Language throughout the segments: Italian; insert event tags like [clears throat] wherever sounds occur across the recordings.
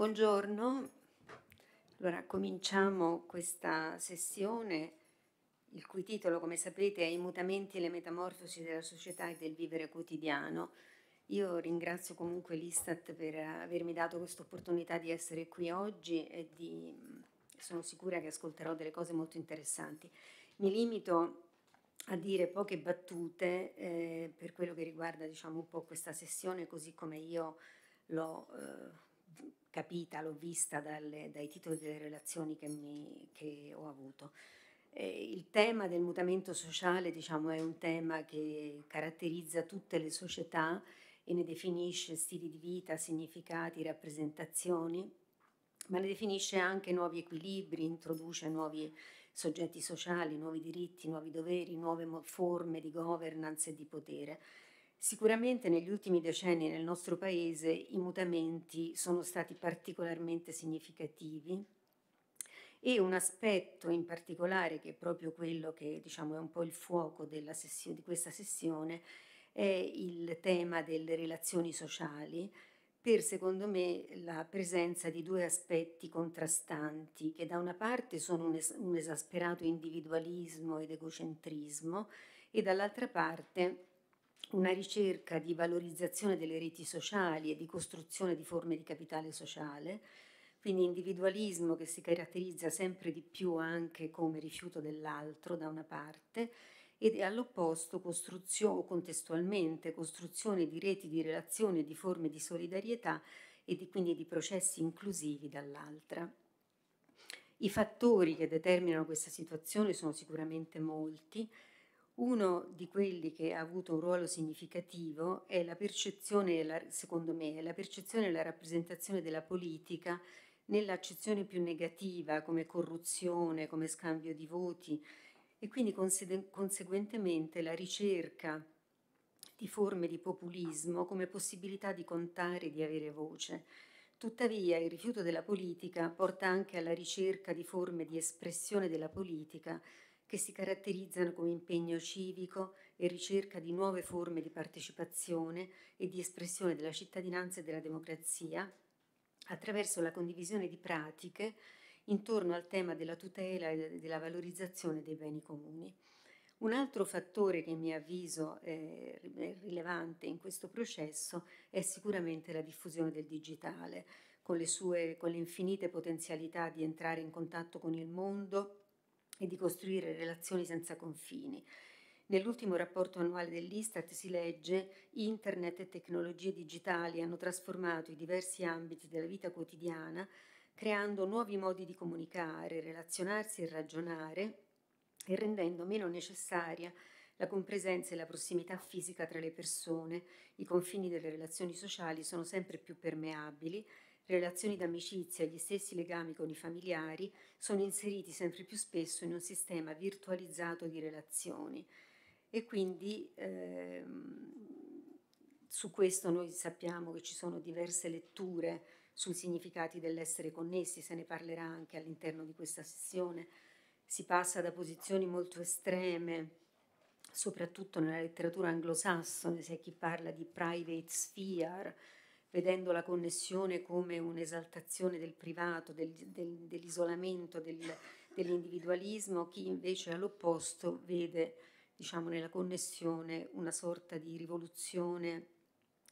Buongiorno, allora cominciamo questa sessione il cui titolo come sapete è I mutamenti e le metamorfosi della società e del vivere quotidiano. Io ringrazio comunque l'Istat per avermi dato questa opportunità di essere qui oggi e di, sono sicura che ascolterò delle cose molto interessanti. Mi limito a dire poche battute eh, per quello che riguarda diciamo un po' questa sessione così come io l'ho... Eh, capita, l'ho vista dalle, dai titoli delle relazioni che, mi, che ho avuto. Eh, il tema del mutamento sociale diciamo, è un tema che caratterizza tutte le società e ne definisce stili di vita, significati, rappresentazioni, ma ne definisce anche nuovi equilibri, introduce nuovi soggetti sociali, nuovi diritti, nuovi doveri, nuove forme di governance e di potere. Sicuramente negli ultimi decenni nel nostro Paese i mutamenti sono stati particolarmente significativi e un aspetto in particolare che è proprio quello che diciamo, è un po' il fuoco sessione, di questa sessione è il tema delle relazioni sociali per secondo me la presenza di due aspetti contrastanti che da una parte sono un, es- un esasperato individualismo ed egocentrismo e dall'altra parte una ricerca di valorizzazione delle reti sociali e di costruzione di forme di capitale sociale, quindi individualismo che si caratterizza sempre di più anche come rifiuto dell'altro da una parte ed all'opposto costruzione, contestualmente costruzione di reti di relazioni e di forme di solidarietà e di, quindi di processi inclusivi dall'altra. I fattori che determinano questa situazione sono sicuramente molti, uno di quelli che ha avuto un ruolo significativo è la percezione, secondo me, è la percezione e la rappresentazione della politica nell'accezione più negativa come corruzione, come scambio di voti e quindi conseguentemente la ricerca di forme di populismo come possibilità di contare e di avere voce. Tuttavia il rifiuto della politica porta anche alla ricerca di forme di espressione della politica che si caratterizzano come impegno civico e ricerca di nuove forme di partecipazione e di espressione della cittadinanza e della democrazia attraverso la condivisione di pratiche intorno al tema della tutela e della valorizzazione dei beni comuni. Un altro fattore che a mio avviso eh, è rilevante in questo processo è sicuramente la diffusione del digitale, con le sue con le infinite potenzialità di entrare in contatto con il mondo, e di costruire relazioni senza confini. Nell'ultimo rapporto annuale dell'Istat si legge Internet e tecnologie digitali hanno trasformato i diversi ambiti della vita quotidiana, creando nuovi modi di comunicare, relazionarsi e ragionare e rendendo meno necessaria la compresenza e la prossimità fisica tra le persone. I confini delle relazioni sociali sono sempre più permeabili relazioni d'amicizia e gli stessi legami con i familiari sono inseriti sempre più spesso in un sistema virtualizzato di relazioni e quindi ehm, su questo noi sappiamo che ci sono diverse letture sui significati dell'essere connessi, se ne parlerà anche all'interno di questa sessione. Si passa da posizioni molto estreme, soprattutto nella letteratura anglosassone, c'è chi parla di private sphere, vedendo la connessione come un'esaltazione del privato, del, del, dell'isolamento, del, dell'individualismo, chi invece all'opposto vede diciamo, nella connessione una sorta di rivoluzione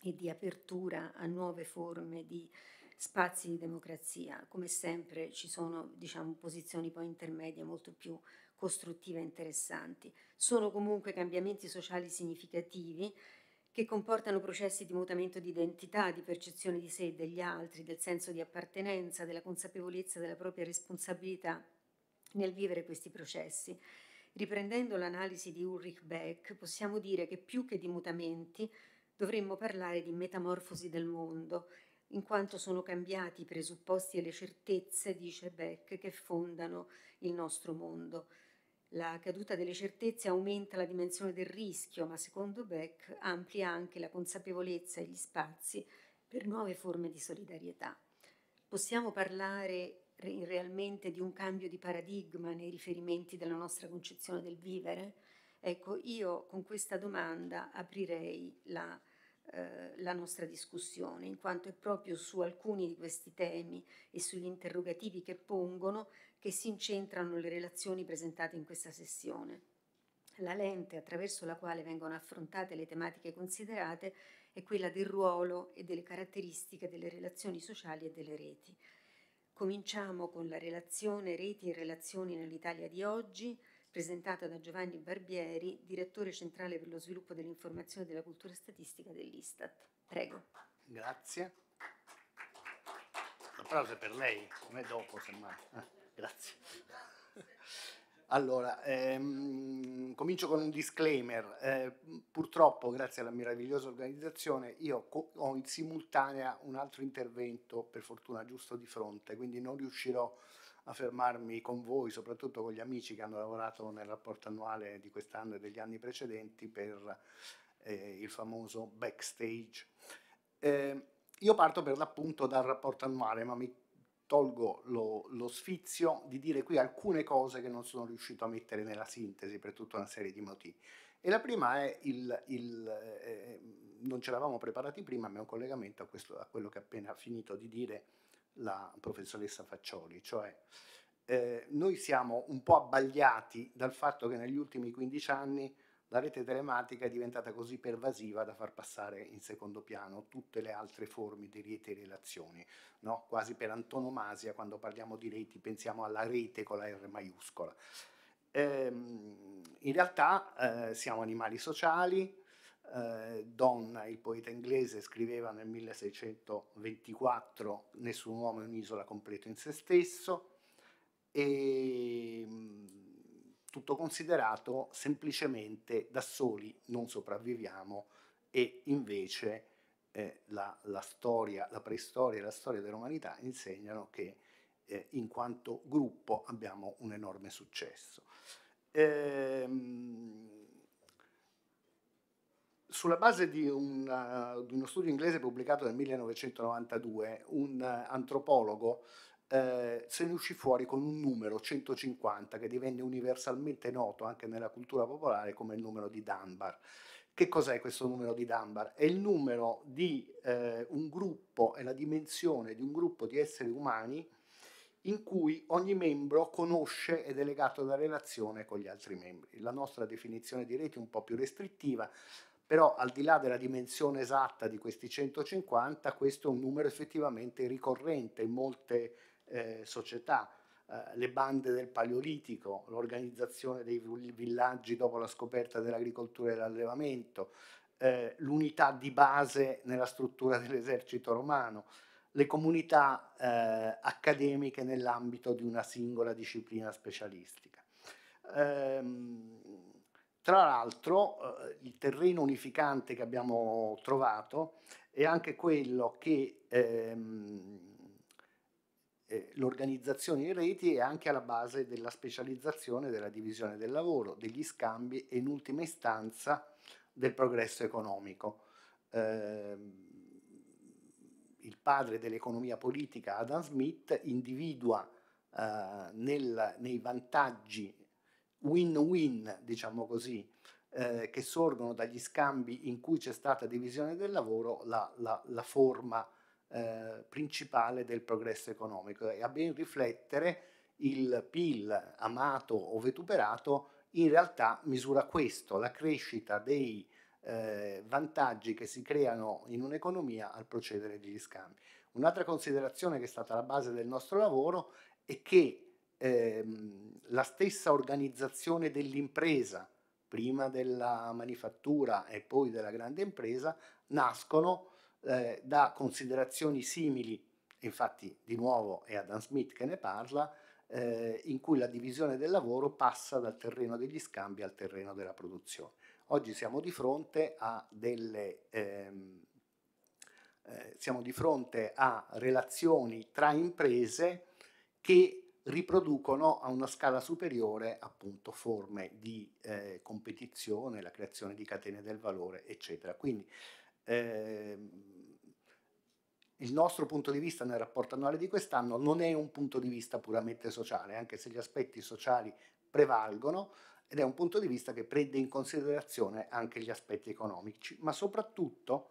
e di apertura a nuove forme di spazi di democrazia. Come sempre ci sono diciamo, posizioni poi intermedie molto più costruttive e interessanti. Sono comunque cambiamenti sociali significativi che comportano processi di mutamento di identità, di percezione di sé e degli altri, del senso di appartenenza, della consapevolezza della propria responsabilità nel vivere questi processi. Riprendendo l'analisi di Ulrich Beck, possiamo dire che più che di mutamenti dovremmo parlare di metamorfosi del mondo, in quanto sono cambiati i presupposti e le certezze, dice Beck, che fondano il nostro mondo. La caduta delle certezze aumenta la dimensione del rischio, ma secondo Beck amplia anche la consapevolezza e gli spazi per nuove forme di solidarietà. Possiamo parlare realmente di un cambio di paradigma nei riferimenti della nostra concezione del vivere? Ecco, io con questa domanda aprirei la, eh, la nostra discussione, in quanto è proprio su alcuni di questi temi e sugli interrogativi che pongono che si incentrano le relazioni presentate in questa sessione. La lente attraverso la quale vengono affrontate le tematiche considerate è quella del ruolo e delle caratteristiche delle relazioni sociali e delle reti. Cominciamo con la relazione Reti e relazioni nell'Italia di oggi, presentata da Giovanni Barbieri, direttore centrale per lo sviluppo dell'informazione e della cultura statistica dell'Istat. Prego. Grazie. L'applauso è per lei, come dopo semmai. Grazie. Allora, ehm, comincio con un disclaimer. Eh, purtroppo, grazie alla meravigliosa organizzazione, io co- ho in simultanea un altro intervento, per fortuna giusto di fronte, quindi non riuscirò a fermarmi con voi, soprattutto con gli amici che hanno lavorato nel rapporto annuale di quest'anno e degli anni precedenti per eh, il famoso backstage. Eh, io parto per l'appunto dal rapporto annuale, ma mi tolgo lo, lo, sfizio di dire qui alcune cose che non sono riuscito a mettere nella sintesi per tutta una serie di motivi. E la prima è il, il eh, non ce l'avamo preparati prima, ma è un collegamento a, questo, a quello che ha appena finito di dire la professoressa Faccioli, cioè eh, noi siamo un po' abbagliati dal fatto che negli ultimi 15 anni la rete telematica è diventata così pervasiva da far passare in secondo piano tutte le altre forme di rete e relazioni, no? quasi per antonomasia quando parliamo di reti pensiamo alla rete con la R maiuscola. Ehm, in realtà eh, siamo animali sociali, eh, Donna, il poeta inglese, scriveva nel 1624 Nessun uomo è un'isola completo in se stesso e ehm, tutto considerato, semplicemente da soli non sopravviviamo e invece eh, la, la, storia, la preistoria e la storia dell'umanità insegnano che eh, in quanto gruppo abbiamo un enorme successo. Ehm, sulla base di, una, di, uno studio inglese pubblicato nel 1992, un antropologo eh, se ne uscì fuori con un numero 150 che divenne universalmente noto anche nella cultura popolare come il numero di Dunbar. Che cos'è questo numero di Dunbar? È il numero di eh, un gruppo, è la dimensione di un gruppo di esseri umani in cui ogni membro conosce ed è legato alla relazione con gli altri membri. La nostra definizione di reti è un po' più restrittiva, però al di là della dimensione esatta di questi 150, questo è un numero effettivamente ricorrente in molte eh, società, eh, le bande del Paleolitico, l'organizzazione dei villaggi dopo la scoperta dell'agricoltura e dell'allevamento, eh, l'unità di base nella struttura [laughs] dell'esercito romano, le comunità eh, accademiche nell'ambito di una singola disciplina specialistica. Ehm, tra l'altro eh, il terreno unificante che abbiamo trovato è anche quello che ehm, eh, l'organizzazione in reti è anche alla base della specializzazione della divisione del lavoro, degli scambi e in ultima istanza del progresso economico. Eh, il padre dell'economia politica, Adam Smith, individua eh, nel, nei vantaggi win-win, diciamo così, eh, che sorgono dagli scambi in cui c'è stata divisione del lavoro, la, la, la forma eh, principale del progresso economico e a ben riflettere il PIL amato o vetuperato in realtà misura questo, la crescita dei eh, vantaggi che si creano in un'economia al procedere degli scambi. Un'altra considerazione che è stata la base del nostro lavoro è che ehm, la stessa organizzazione dell'impresa, prima della manifattura e poi della grande impresa, nascono eh, da considerazioni simili, infatti di nuovo è Adam Smith che ne parla, eh, in cui la divisione del lavoro passa dal terreno degli scambi al terreno della produzione. Oggi siamo di fronte a delle... Ehm, eh, siamo di fronte a relazioni tra imprese che riproducono a una scala superiore appunto forme di eh, competizione, la creazione di catene del valore, eccetera. Quindi eh, il nostro punto di vista nel rapporto annuale di quest'anno non è un punto di vista puramente sociale, anche se gli aspetti sociali prevalgono ed è un punto di vista che prende in considerazione anche gli aspetti economici, ma soprattutto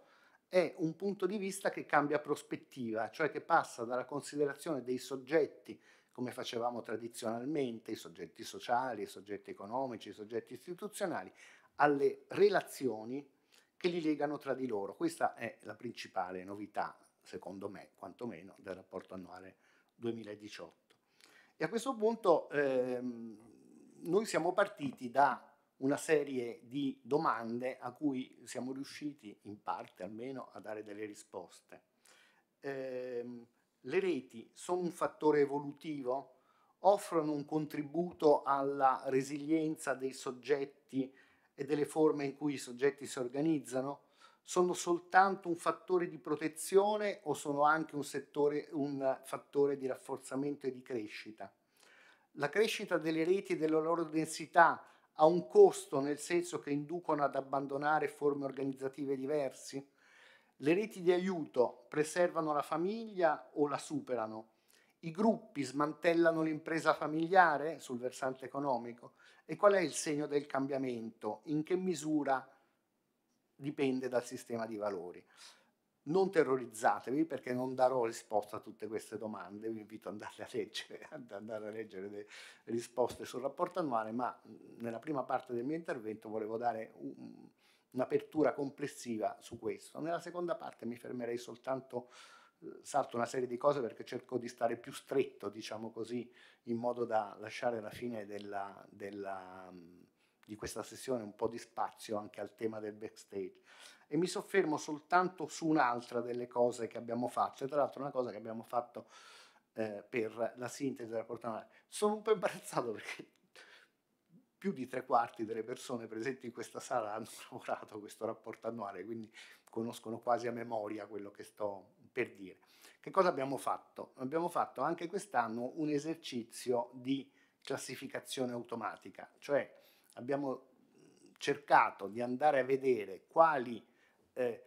è un punto di vista che cambia prospettiva, cioè che passa dalla considerazione dei soggetti come facevamo tradizionalmente, i soggetti sociali, i soggetti economici, i soggetti istituzionali, alle relazioni che li legano tra di loro. Questa è la principale novità, secondo me, quantomeno, del rapporto annuale 2018. E a questo punto ehm, noi siamo partiti da una serie di domande a cui siamo riusciti, in parte almeno, a dare delle risposte. Ehm, le reti sono un fattore evolutivo? Offrono un contributo alla resilienza dei soggetti e delle forme in cui i soggetti si organizzano? Sono soltanto un fattore di protezione o sono anche un, settore, un fattore di rafforzamento e di crescita? La crescita delle reti e della loro densità ha un costo nel senso che inducono ad abbandonare forme organizzative diverse? Le reti di aiuto preservano la famiglia o la superano? I gruppi smantellano l'impresa familiare sul versante economico? E qual è il segno del cambiamento? In che misura dipende dal sistema di valori? Non terrorizzatevi perché non darò risposta a tutte queste domande, vi invito ad andare a leggere, [laughs] ad andare a leggere le risposte sul rapporto annuale, ma nella prima parte del mio intervento volevo dare un'apertura complessiva su questo. Nella seconda parte mi fermerei soltanto salto una serie di cose perché cerco di stare più stretto, diciamo così, in modo da lasciare alla fine della, della, mm, di questa sessione un po' di spazio anche al tema del backstage. E mi soffermo soltanto su un'altra delle cose che abbiamo fatto, e tra l'altro una cosa che abbiamo fatto eh, per la sintesi della portanale. Sono un po' imbarazzato perché più di tre quarti delle persone presenti in questa sala hanno lavorato questo rapporto annuale, quindi conoscono quasi a memoria quello che sto per dire. Che cosa abbiamo fatto? Abbiamo fatto anche quest'anno un esercizio di classificazione automatica, cioè abbiamo cercato di andare a vedere quali, eh,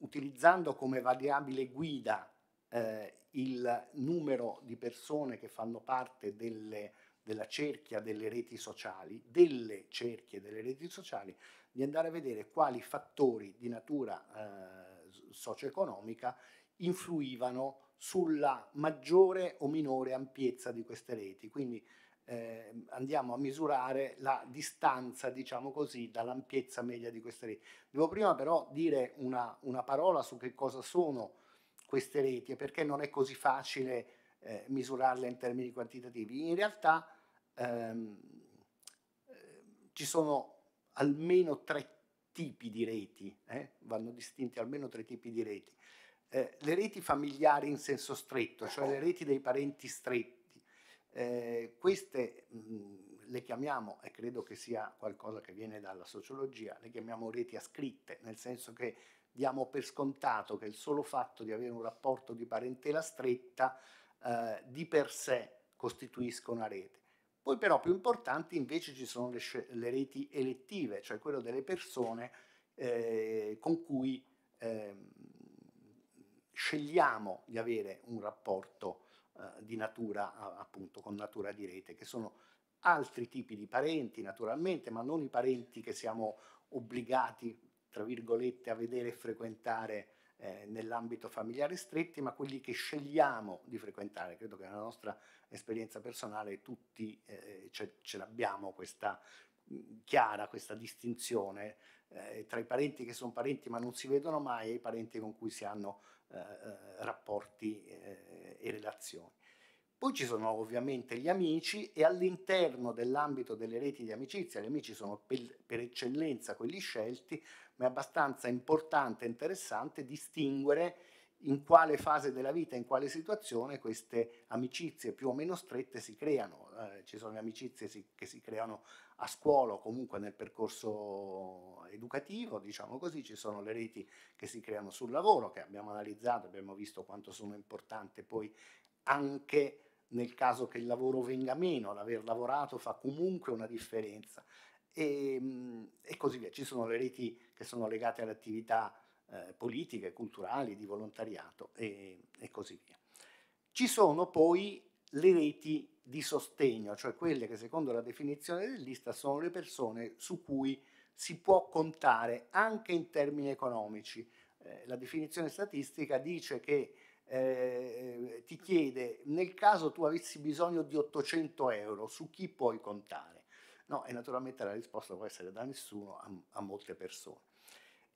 utilizzando come variabile guida eh, il numero di persone che fanno parte delle, della cerchia delle reti sociali, delle cerchie delle reti sociali, di andare a vedere quali fattori di natura eh, socio-economica influivano sulla maggiore o minore ampiezza di queste reti. Quindi eh, andiamo a misurare la distanza, diciamo così, dall'ampiezza media di queste reti. Devo prima però dire una, una parola su che cosa sono queste reti e perché non è così facile eh, misurarle in termini quantitativi. In realtà ehm, ci sono almeno tre tipi di reti, eh? vanno distinti almeno tre tipi di reti. Eh, le reti familiari in senso stretto, cioè le reti dei parenti stretti, eh, queste mh, le chiamiamo, e credo che sia qualcosa che viene dalla sociologia, le chiamiamo reti ascritte, nel senso che diamo per scontato che il solo fatto di avere un rapporto di parentela stretta eh, di per sé costituisca una rete. Poi però più importanti invece ci sono le, le reti elettive, cioè quelle delle persone eh, con cui eh, scegliamo di avere un rapporto eh, di natura appunto con natura di rete, che sono altri tipi di parenti naturalmente, ma non i parenti che siamo obbligati, tra virgolette, a vedere e frequentare eh, nell'ambito familiare stretti, ma quelli che scegliamo di frequentare. Credo che nella nostra esperienza personale tutti eh, ce, ce l'abbiamo questa mm, chiara, questa distinzione eh, tra i parenti che sono parenti ma non si vedono mai e i parenti con cui si hanno eh, eh, rapporti eh, e relazioni. Poi ci sono ovviamente gli amici e all'interno dell'ambito delle reti di amicizia, gli amici sono per, per eccellenza quelli scelti, ma è abbastanza importante e interessante distinguere in quale fase della vita, in quale situazione queste amicizie più o meno strette si creano. Eh, ci sono le amicizie si, che si creano a scuola o comunque nel percorso educativo, diciamo così, ci sono le reti che si creano sul lavoro, che abbiamo analizzato, abbiamo visto quanto sono importanti poi anche nel caso che il lavoro venga meno, l'aver lavorato fa comunque una differenza e, ehm, e così via. Ci sono le reti che sono legate alle attività eh, politiche, culturali, di volontariato e, e così via. Ci sono poi le reti di sostegno, cioè quelle che secondo la definizione dell'ISTA sono le persone su cui si può contare anche in termini economici. Eh, la definizione statistica dice che eh, ti chiede nel caso tu avessi bisogno di 800 euro, su chi puoi contare? No, e naturalmente la risposta può essere da nessuno a, a molte persone.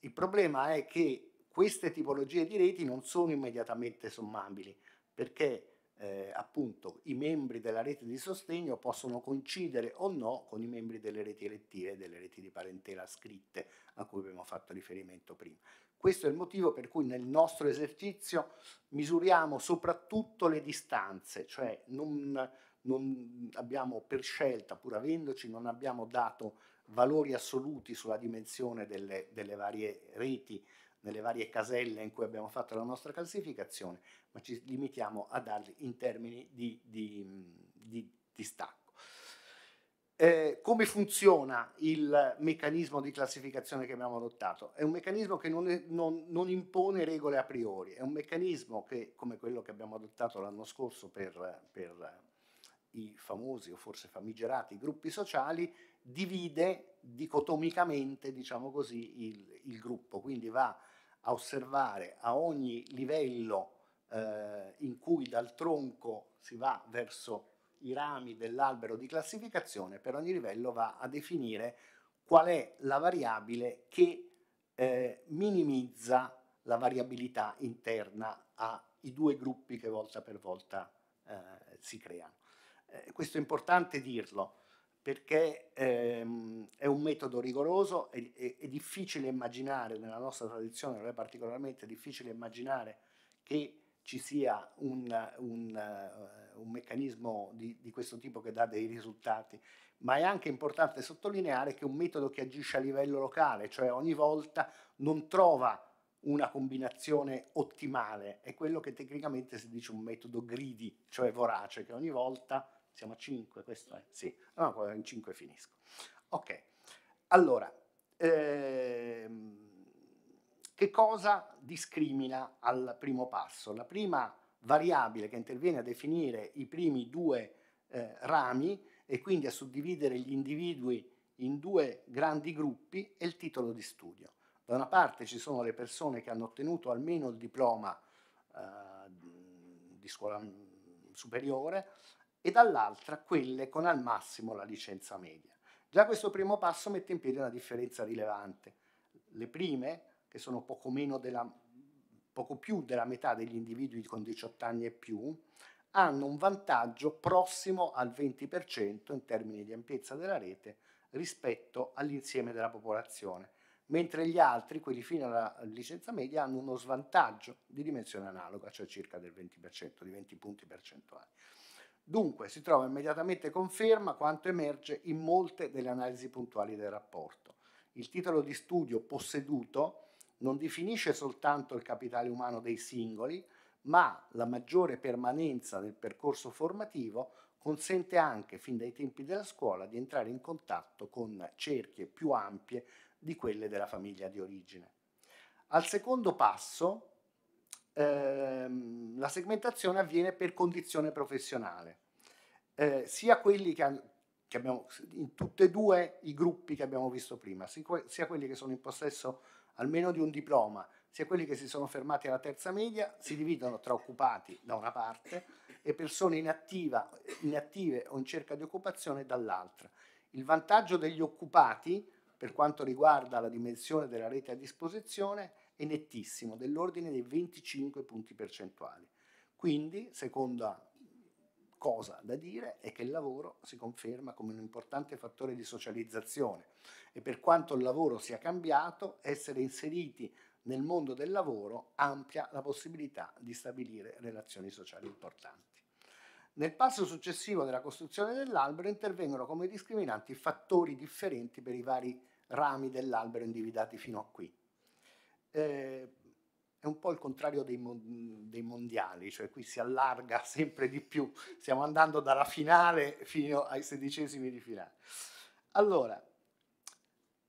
Il problema è che queste tipologie di reti non sono immediatamente sommabili perché eh, appunto i membri della rete di sostegno possono coincidere o no con i membri delle reti elettive e delle reti di parentela scritte a cui abbiamo fatto riferimento prima. Questo è il motivo per cui nel nostro esercizio misuriamo soprattutto le distanze, cioè non, non abbiamo per scelta, pur avendoci, non abbiamo dato valori assoluti sulla dimensione delle, delle varie reti nelle varie caselle in cui abbiamo fatto la nostra classificazione, ma ci limitiamo a darli in termini di, di, di, di stacco. Eh, come funziona il meccanismo di classificazione che abbiamo adottato? È un meccanismo che non, è, non, non, impone regole a priori, è un meccanismo che, come quello che abbiamo adottato l'anno scorso per, per i famosi o forse famigerati gruppi sociali, divide dicotomicamente, diciamo così, il, il gruppo, quindi va a osservare a ogni livello eh, in cui dal tronco si va verso i rami dell'albero di classificazione, per ogni livello va a definire qual è la variabile che eh, minimizza la variabilità interna ai due gruppi che volta per volta eh, si creano. Eh, questo è importante dirlo perché ehm, è un metodo rigoroso, è, è, è, difficile immaginare, nella nostra tradizione non è particolarmente difficile immaginare che ci sia un, un, uh, un meccanismo di, di, questo tipo che dà dei risultati, ma è anche importante sottolineare che è un metodo che agisce a livello locale, cioè ogni volta non trova una combinazione ottimale, è quello che tecnicamente si dice un metodo greedy, cioè vorace, che ogni volta siamo a 5, questo è? Sì, no, in 5 finisco. Ok, allora, ehm, che cosa discrimina al primo passo? La prima variabile che interviene a definire i primi due eh, rami e quindi a suddividere gli individui in due grandi gruppi è il titolo di studio. Da una parte ci sono le persone che hanno ottenuto almeno il diploma eh, di scuola mm, superiore, e dall'altra quelle con al massimo la licenza media. Già questo primo passo mette in piedi una differenza rilevante. Le prime, che sono poco, della, poco più della metà degli individui con 18 anni e più, hanno un vantaggio prossimo al 20% in termini di ampiezza della rete rispetto all'insieme della popolazione, mentre gli altri, quelli fino alla licenza media, hanno uno svantaggio di dimensione analoga, cioè circa del 20%, di 20 punti percentuali. Dunque si trova immediatamente conferma quanto emerge in molte delle analisi puntuali del rapporto. Il titolo di studio posseduto non definisce soltanto il capitale umano dei singoli, ma la maggiore permanenza del percorso formativo consente anche fin dai tempi della scuola di entrare in contatto con cerchie più ampie di quelle della famiglia di origine. Al secondo passo, Ehm, la segmentazione avviene per condizione professionale. Eh, sia quelli che, hanno, che abbiamo, in tutti e due i gruppi che abbiamo visto prima, sia quelli che sono in possesso almeno di un diploma, sia quelli che si sono fermati alla terza media, si dividono tra occupati da una parte e persone inattiva, inattive o in cerca di occupazione dall'altra. Il vantaggio degli occupati, per quanto riguarda la dimensione della rete a disposizione, è nettissimo, dell'ordine dei 25 punti percentuali. Quindi, seconda cosa da dire è che il lavoro si conferma come un importante fattore di socializzazione e per quanto il lavoro sia cambiato, essere inseriti nel mondo del lavoro amplia la possibilità di stabilire relazioni sociali importanti. Nel passo successivo della costruzione dell'albero intervengono come discriminanti fattori differenti per i vari rami dell'albero individuati fino a qui eh, è un po' il contrario dei, mon- dei, mondiali, cioè qui si allarga [laughs] sempre di più, stiamo andando dalla finale fino ai sedicesimi di finale. Allora,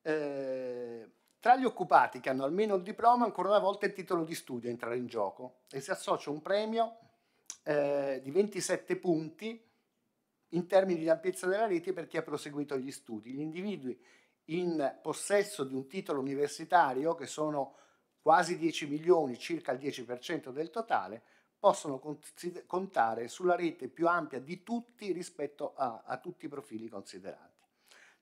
eh, tra gli occupati che hanno almeno il diploma, ancora una volta il titolo di studio entra in gioco e si associa un premio eh, di 27 punti in termini di ampiezza della rete per chi ha proseguito gli studi. Gli individui in possesso di un titolo universitario, che sono quasi 10 milioni, circa il 10% del totale, possono contare sulla rete più ampia di tutti rispetto a, a tutti i profili considerati.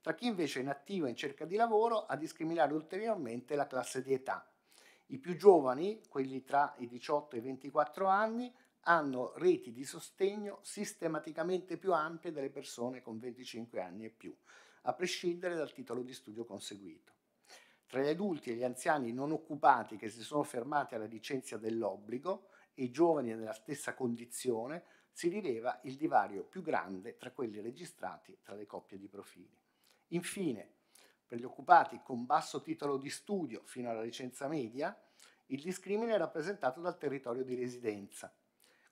Tra chi invece è inattivo e in cerca di lavoro a discriminare ulteriormente la classe di età. I più giovani, quelli tra i 18 e i 24 anni, hanno reti di sostegno sistematicamente più ampie delle persone con 25 anni e più, a prescindere dal titolo di studio conseguito tra gli adulti e gli anziani non occupati che si sono fermati alla licenza dell'obbligo e i giovani nella stessa condizione, si rileva il divario più grande tra quelli registrati tra le coppie di profili. Infine, per gli occupati con basso titolo di studio fino alla licenza media, il discrimine è rappresentato dal territorio di residenza.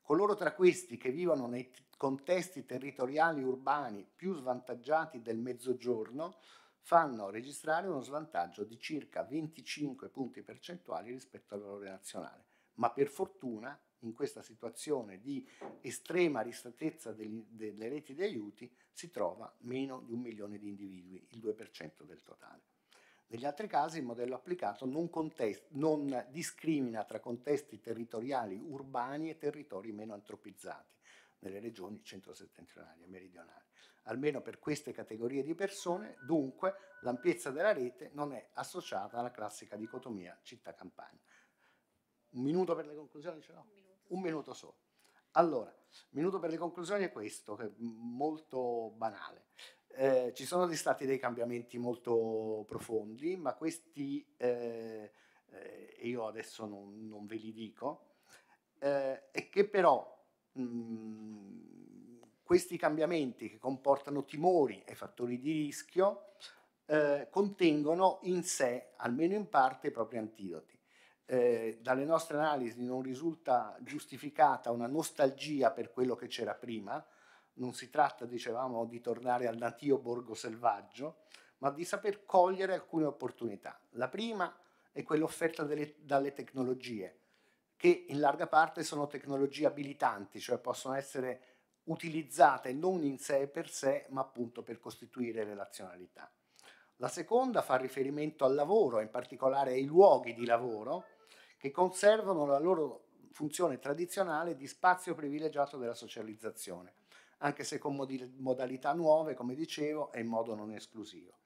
Coloro tra questi che vivono nei contesti territoriali urbani più svantaggiati del mezzogiorno fanno registrare uno svantaggio di circa 25 punti percentuali rispetto al valore nazionale. Ma per fortuna in questa situazione di estrema ristrettezza delle reti di aiuti si trova meno di un milione di individui, il 2% del totale. Negli altri casi il modello applicato non, contest- non discrimina tra contesti territoriali urbani e territori meno antropizzati, nelle regioni centro-settentrionali e meridionali almeno per queste categorie di persone, dunque l'ampiezza della rete non è associata alla classica dicotomia città-campagna. Un minuto per le conclusioni ce no? Un minuto solo. Allora, minuto per le conclusioni è questo, che è molto banale. Eh, ci sono stati dei cambiamenti molto profondi, ma questi eh, eh, io adesso non, non, ve li dico, e eh, che però mh, mm, questi cambiamenti che comportano timori e fattori di rischio eh, contengono in sé, almeno in parte, i propri antidoti. Eh, dalle nostre analisi non risulta giustificata una nostalgia per quello che c'era prima, non si tratta, dicevamo, di tornare al natio borgo selvaggio, ma di saper cogliere alcune opportunità. La prima è quella offerta delle, dalle tecnologie, che in larga parte sono tecnologie abilitanti, cioè possono essere utilizzate non in sé per sé, ma appunto per costituire relazionalità. La seconda fa riferimento al lavoro, in particolare ai luoghi di lavoro, che conservano la loro funzione tradizionale di spazio privilegiato della socializzazione, anche se con modalità nuove, come dicevo, e in modo non esclusivo.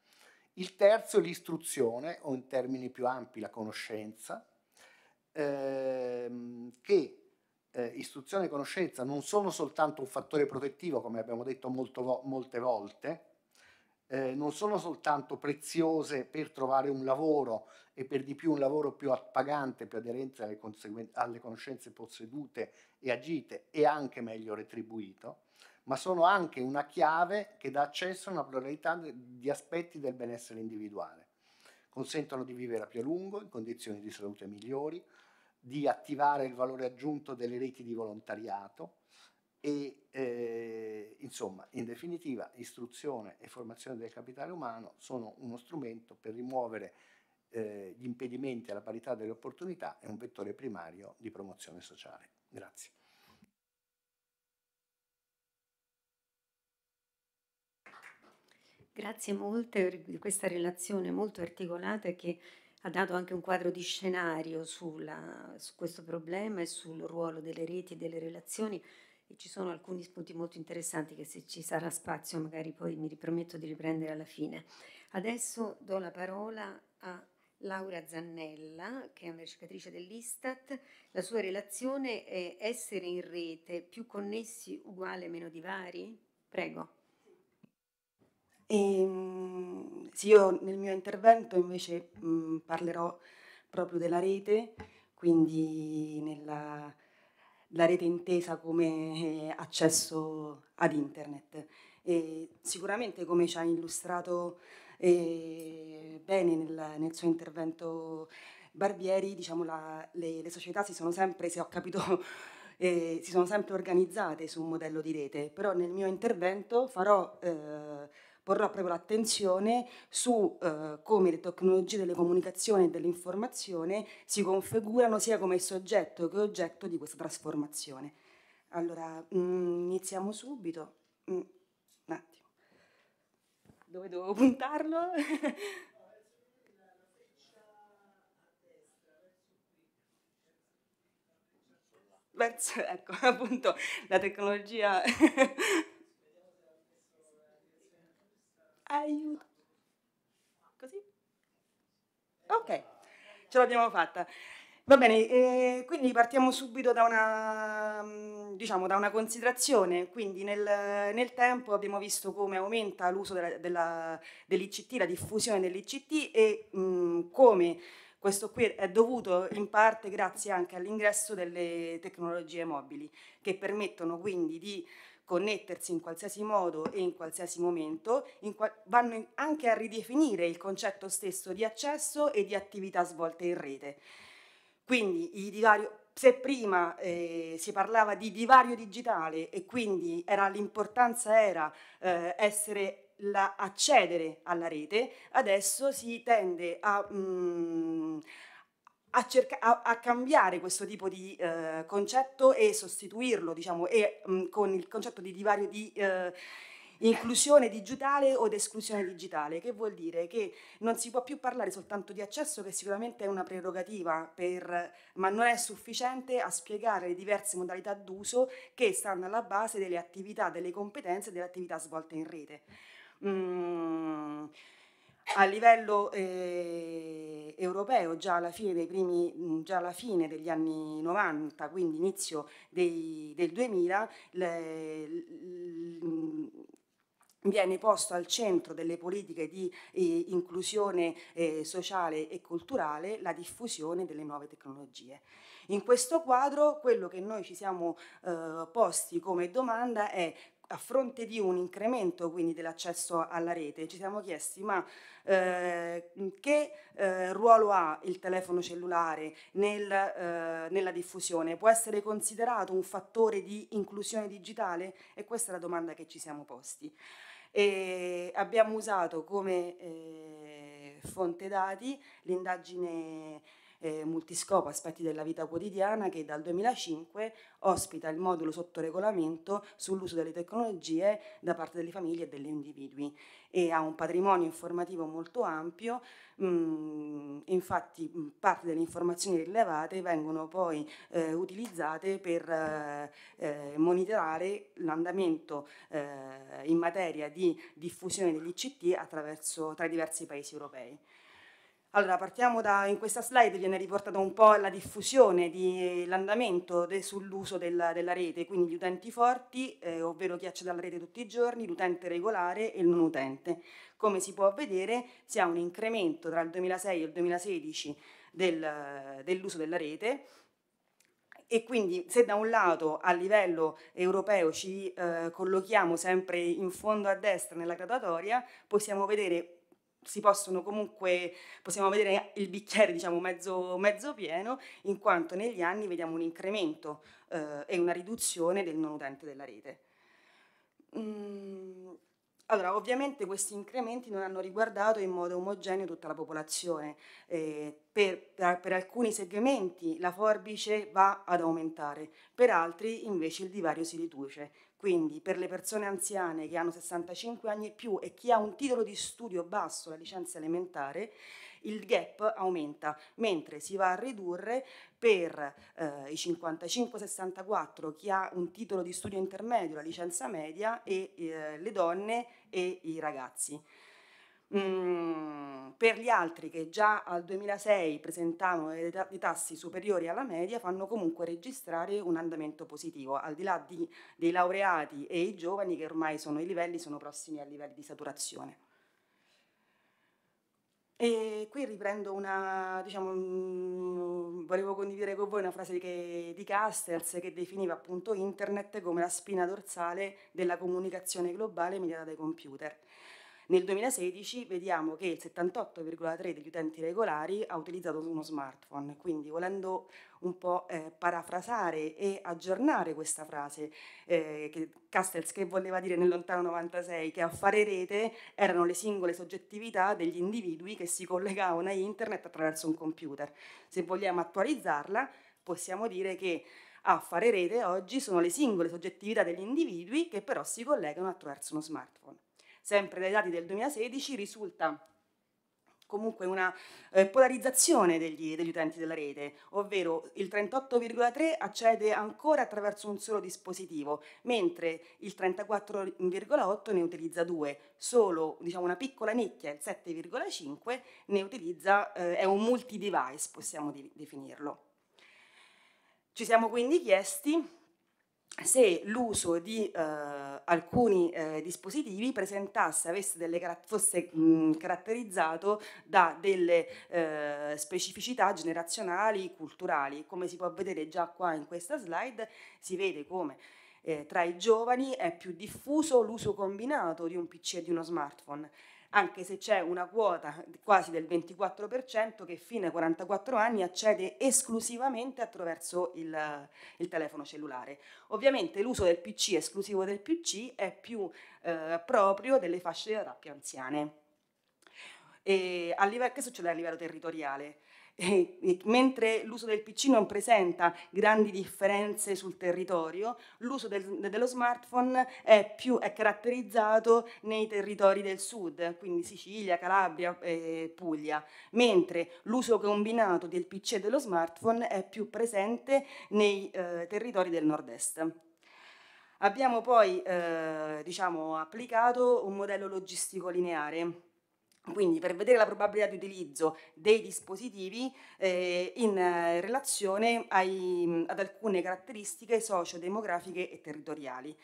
Il terzo è l'istruzione, o in termini più ampi la conoscenza, ehm, che eh, istruzione e conoscenza non sono soltanto un fattore protettivo, come abbiamo detto vo molte volte, eh, non sono soltanto preziose per trovare un lavoro e per di più un lavoro più appagante, più aderente alle, alle conoscenze possedute e agite e anche meglio retribuito, ma sono anche una chiave che dà accesso a una pluralità di aspetti del benessere individuale. Consentono di vivere a più a lungo, in condizioni di salute migliori, di attivare il valore aggiunto delle reti di volontariato e eh, insomma, in definitiva, istruzione e formazione del capitale umano sono uno strumento per rimuovere eh, gli impedimenti alla parità delle opportunità e un vettore primario di promozione sociale. Grazie. Grazie molte di questa relazione molto articolata che ha dato anche un quadro di scenario sulla, su questo problema e sul ruolo delle reti e delle relazioni e ci sono alcuni spunti molto interessanti che se ci sarà spazio magari poi mi riprometto di riprendere alla fine. Adesso do la parola a Laura Zannella, che è una ricercatrice dell'Istat. La sua relazione è essere in rete più connessi uguale meno divari? Prego. E, ehm, sì, io nel mio intervento invece mh, mhmm, parlerò proprio della rete, quindi nella, la rete intesa come eh, accesso ad internet. E sicuramente come ci ha illustrato eh, bene nel, nel, suo intervento Barbieri, diciamo la, le, le, società si sono sempre, se ho capito, [laughs] eh, si sono sempre organizzate su un modello di rete, però nel mio intervento farò... Eh, porrò proprio l'attenzione su eh, come le tecnologie delle comunicazioni e dell'informazione si configurano sia come soggetto che oggetto di questa trasformazione. Allora, mm, iniziamo subito. Mm, un attimo. Dove devo puntarlo? [laughs] verso, ecco, [laughs] appunto, la tecnologia [laughs] aiuto. Così? Ok, ce l'abbiamo fatta. Va bene, eh, quindi partiamo subito da una, mm, diciamo, da una considerazione. Quindi nel, nel, tempo abbiamo visto come aumenta l'uso dell'ICT, la diffusione dell'ICT e mh, mm, come questo qui è dovuto in parte grazie anche all'ingresso delle tecnologie mobili che permettono quindi di connettersi in qualsiasi modo e in qualsiasi momento, in qua vanno anche a ridefinire il concetto stesso di accesso e di attività svolte in rete. Quindi divario, se prima eh, si parlava di divario digitale e quindi l'importanza era, era eh, essere la, accedere alla rete, adesso si tende a, mh, mm, a, cerca- a, a, cambiare questo tipo di eh, concetto e sostituirlo diciamo, e, mh, mm, con il concetto di divario di eh, inclusione digitale o di esclusione digitale, che vuol dire che non si può più parlare soltanto di accesso, che sicuramente è una prerogativa, per, ma non è sufficiente a spiegare le diverse modalità d'uso che stanno alla base delle attività, delle competenze e delle attività svolte in rete. Mm a livello eh, europeo già alla, primi, mm, già alla, fine degli anni 90, quindi inizio dei, del 2000, le, le, mm, viene posto al centro delle politiche di eh, inclusione eh, sociale e culturale la diffusione delle nuove tecnologie. In questo quadro quello che noi ci siamo eh, posti come domanda è a fronte di un incremento quindi dell'accesso alla rete, ci siamo chiesti ma eh, che eh, ruolo ha il telefono cellulare nel, eh, nella diffusione? Può essere considerato un fattore di inclusione digitale? E questa è la domanda che ci siamo posti. E abbiamo usato come ehm, fonte dati l'indagine eh, multiscopo aspetti della vita quotidiana che dal 2005 ospita il modulo sotto regolamento sull'uso delle tecnologie da parte delle famiglie e degli individui e ha un patrimonio informativo molto ampio, mh, mm, infatti mh, mm, parte delle informazioni rilevate vengono poi eh, utilizzate per eh, eh monitorare l'andamento eh, in materia di diffusione dell'ICT attraverso, tra i diversi paesi europei. Allora, partiamo da, in questa slide viene riportata un po' la diffusione, di, eh, l'andamento de, sull'uso della, della, rete, quindi gli utenti forti, eh, ovvero chi accede alla rete tutti i giorni, l'utente regolare e il non utente. Come si può vedere si ha un incremento tra il 2006 e il 2016 del, eh, dell'uso della rete, e quindi se da un lato a livello europeo ci eh, collochiamo sempre in fondo a destra nella graduatoria, possiamo vedere si possono comunque, possiamo vedere il bicchiere diciamo mezzo, mezzo pieno, in quanto negli anni vediamo un incremento eh, e una riduzione del non utente della rete. Mm, allora, ovviamente questi incrementi non hanno riguardato in modo omogeneo tutta la popolazione. Eh, per, per, per, alcuni segmenti la forbice va ad aumentare, per altri invece il divario si riduce. Quindi per le persone anziane che hanno 65 anni e più e chi ha un titolo di studio basso, la licenza elementare, il gap aumenta, mentre si va a ridurre per eh, i 55-64 chi ha un titolo di studio intermedio, la licenza media, e eh, le donne e i ragazzi. Mm, per gli altri che già al 2006 presentavano dei, tassi superiori alla media fanno comunque registrare un andamento positivo, al di là di, dei laureati e i giovani che ormai sono i livelli, sono prossimi ai livelli di saturazione. E qui riprendo una, diciamo, volevo condividere con voi una frase di, di Castells che definiva appunto internet come la spina dorsale della comunicazione globale mediata dai computer. Nel 2016 vediamo che il 78,3% degli utenti regolari ha utilizzato uno smartphone, quindi volendo un po' eh, parafrasare e aggiornare questa frase eh, che Castells che voleva dire nel lontano 96 che a fare rete erano le singole soggettività degli individui che si collegavano a internet attraverso un computer. Se vogliamo attualizzarla possiamo dire che a fare rete oggi sono le singole soggettività degli individui che però si collegano attraverso uno smartphone sempre dai dati del 2016, risulta comunque una eh, polarizzazione degli, degli, utenti della rete, ovvero il 38,3 accede ancora attraverso un solo dispositivo, mentre il 34,8 ne utilizza due, solo diciamo, una piccola nicchia, il 7,5, ne utilizza, eh, è un multi-device, possiamo di- definirlo. Ci siamo quindi chiesti se l'uso di eh, alcuni eh, dispositivi car fosse mh, caratterizzato da delle eh, specificità generazionali, culturali. Come si può vedere già qua in questa slide, si vede come eh, tra i giovani è più diffuso l'uso combinato di un PC e di uno smartphone anche se c'è una quota quasi del 24% che fino ai 44 anni accede esclusivamente attraverso il, il telefono cellulare. Ovviamente l'uso del PC esclusivo del PC è più eh, proprio delle fasce di età più anziane. E a livello, che succede a livello territoriale? Eh, mentre l'uso del PC non presenta grandi differenze sul territorio, l'uso del, dello smartphone è, più, è caratterizzato nei territori del sud, quindi Sicilia, Calabria e Puglia, mentre l'uso combinato del PC e dello smartphone è più presente nei eh, territori del nord-est. Abbiamo poi eh, diciamo, applicato un modello logistico lineare quindi per vedere la probabilità di utilizzo dei dispositivi eh, in eh, relazione ai, mm, ad alcune caratteristiche socio-demografiche e territoriali.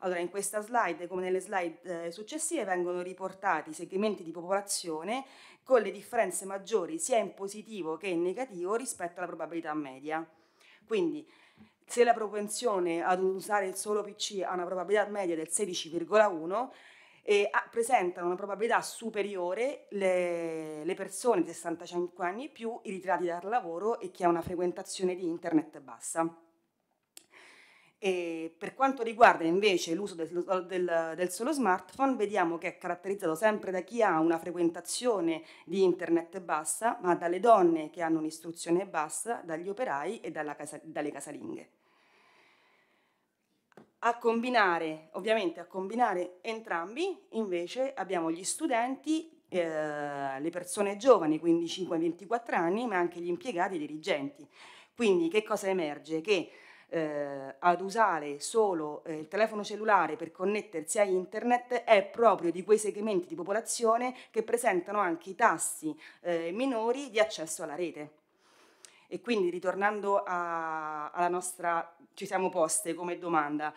Allora, in questa slide, come nelle slide eh, successive, vengono riportati i segmenti di popolazione con le differenze maggiori sia in positivo che in negativo rispetto alla probabilità media. Quindi, se la propensione ad usare il solo PC ha una probabilità media del 16,1, eh, ah, presentano una probabilità superiore le, le, persone di 65 anni e più ritirati dal lavoro e chi ha una frequentazione di internet bassa. E per quanto riguarda invece l'uso del, del, del, solo smartphone, vediamo che è caratterizzato sempre da chi ha una frequentazione di internet bassa, ma dalle donne che hanno un'istruzione bassa, dagli operai e casa, dalle casalinghe. A combinare, ovviamente a combinare entrambi, invece abbiamo gli studenti, eh, le persone giovani, quindi 5-24 anni, ma anche gli impiegati e i dirigenti. Quindi che cosa emerge? Che eh, ad usare solo eh, il telefono cellulare per connettersi a internet è proprio di quei segmenti di popolazione che presentano anche i tassi eh, minori di accesso alla rete. E quindi ritornando a, alla nostra, ci siamo poste come domanda,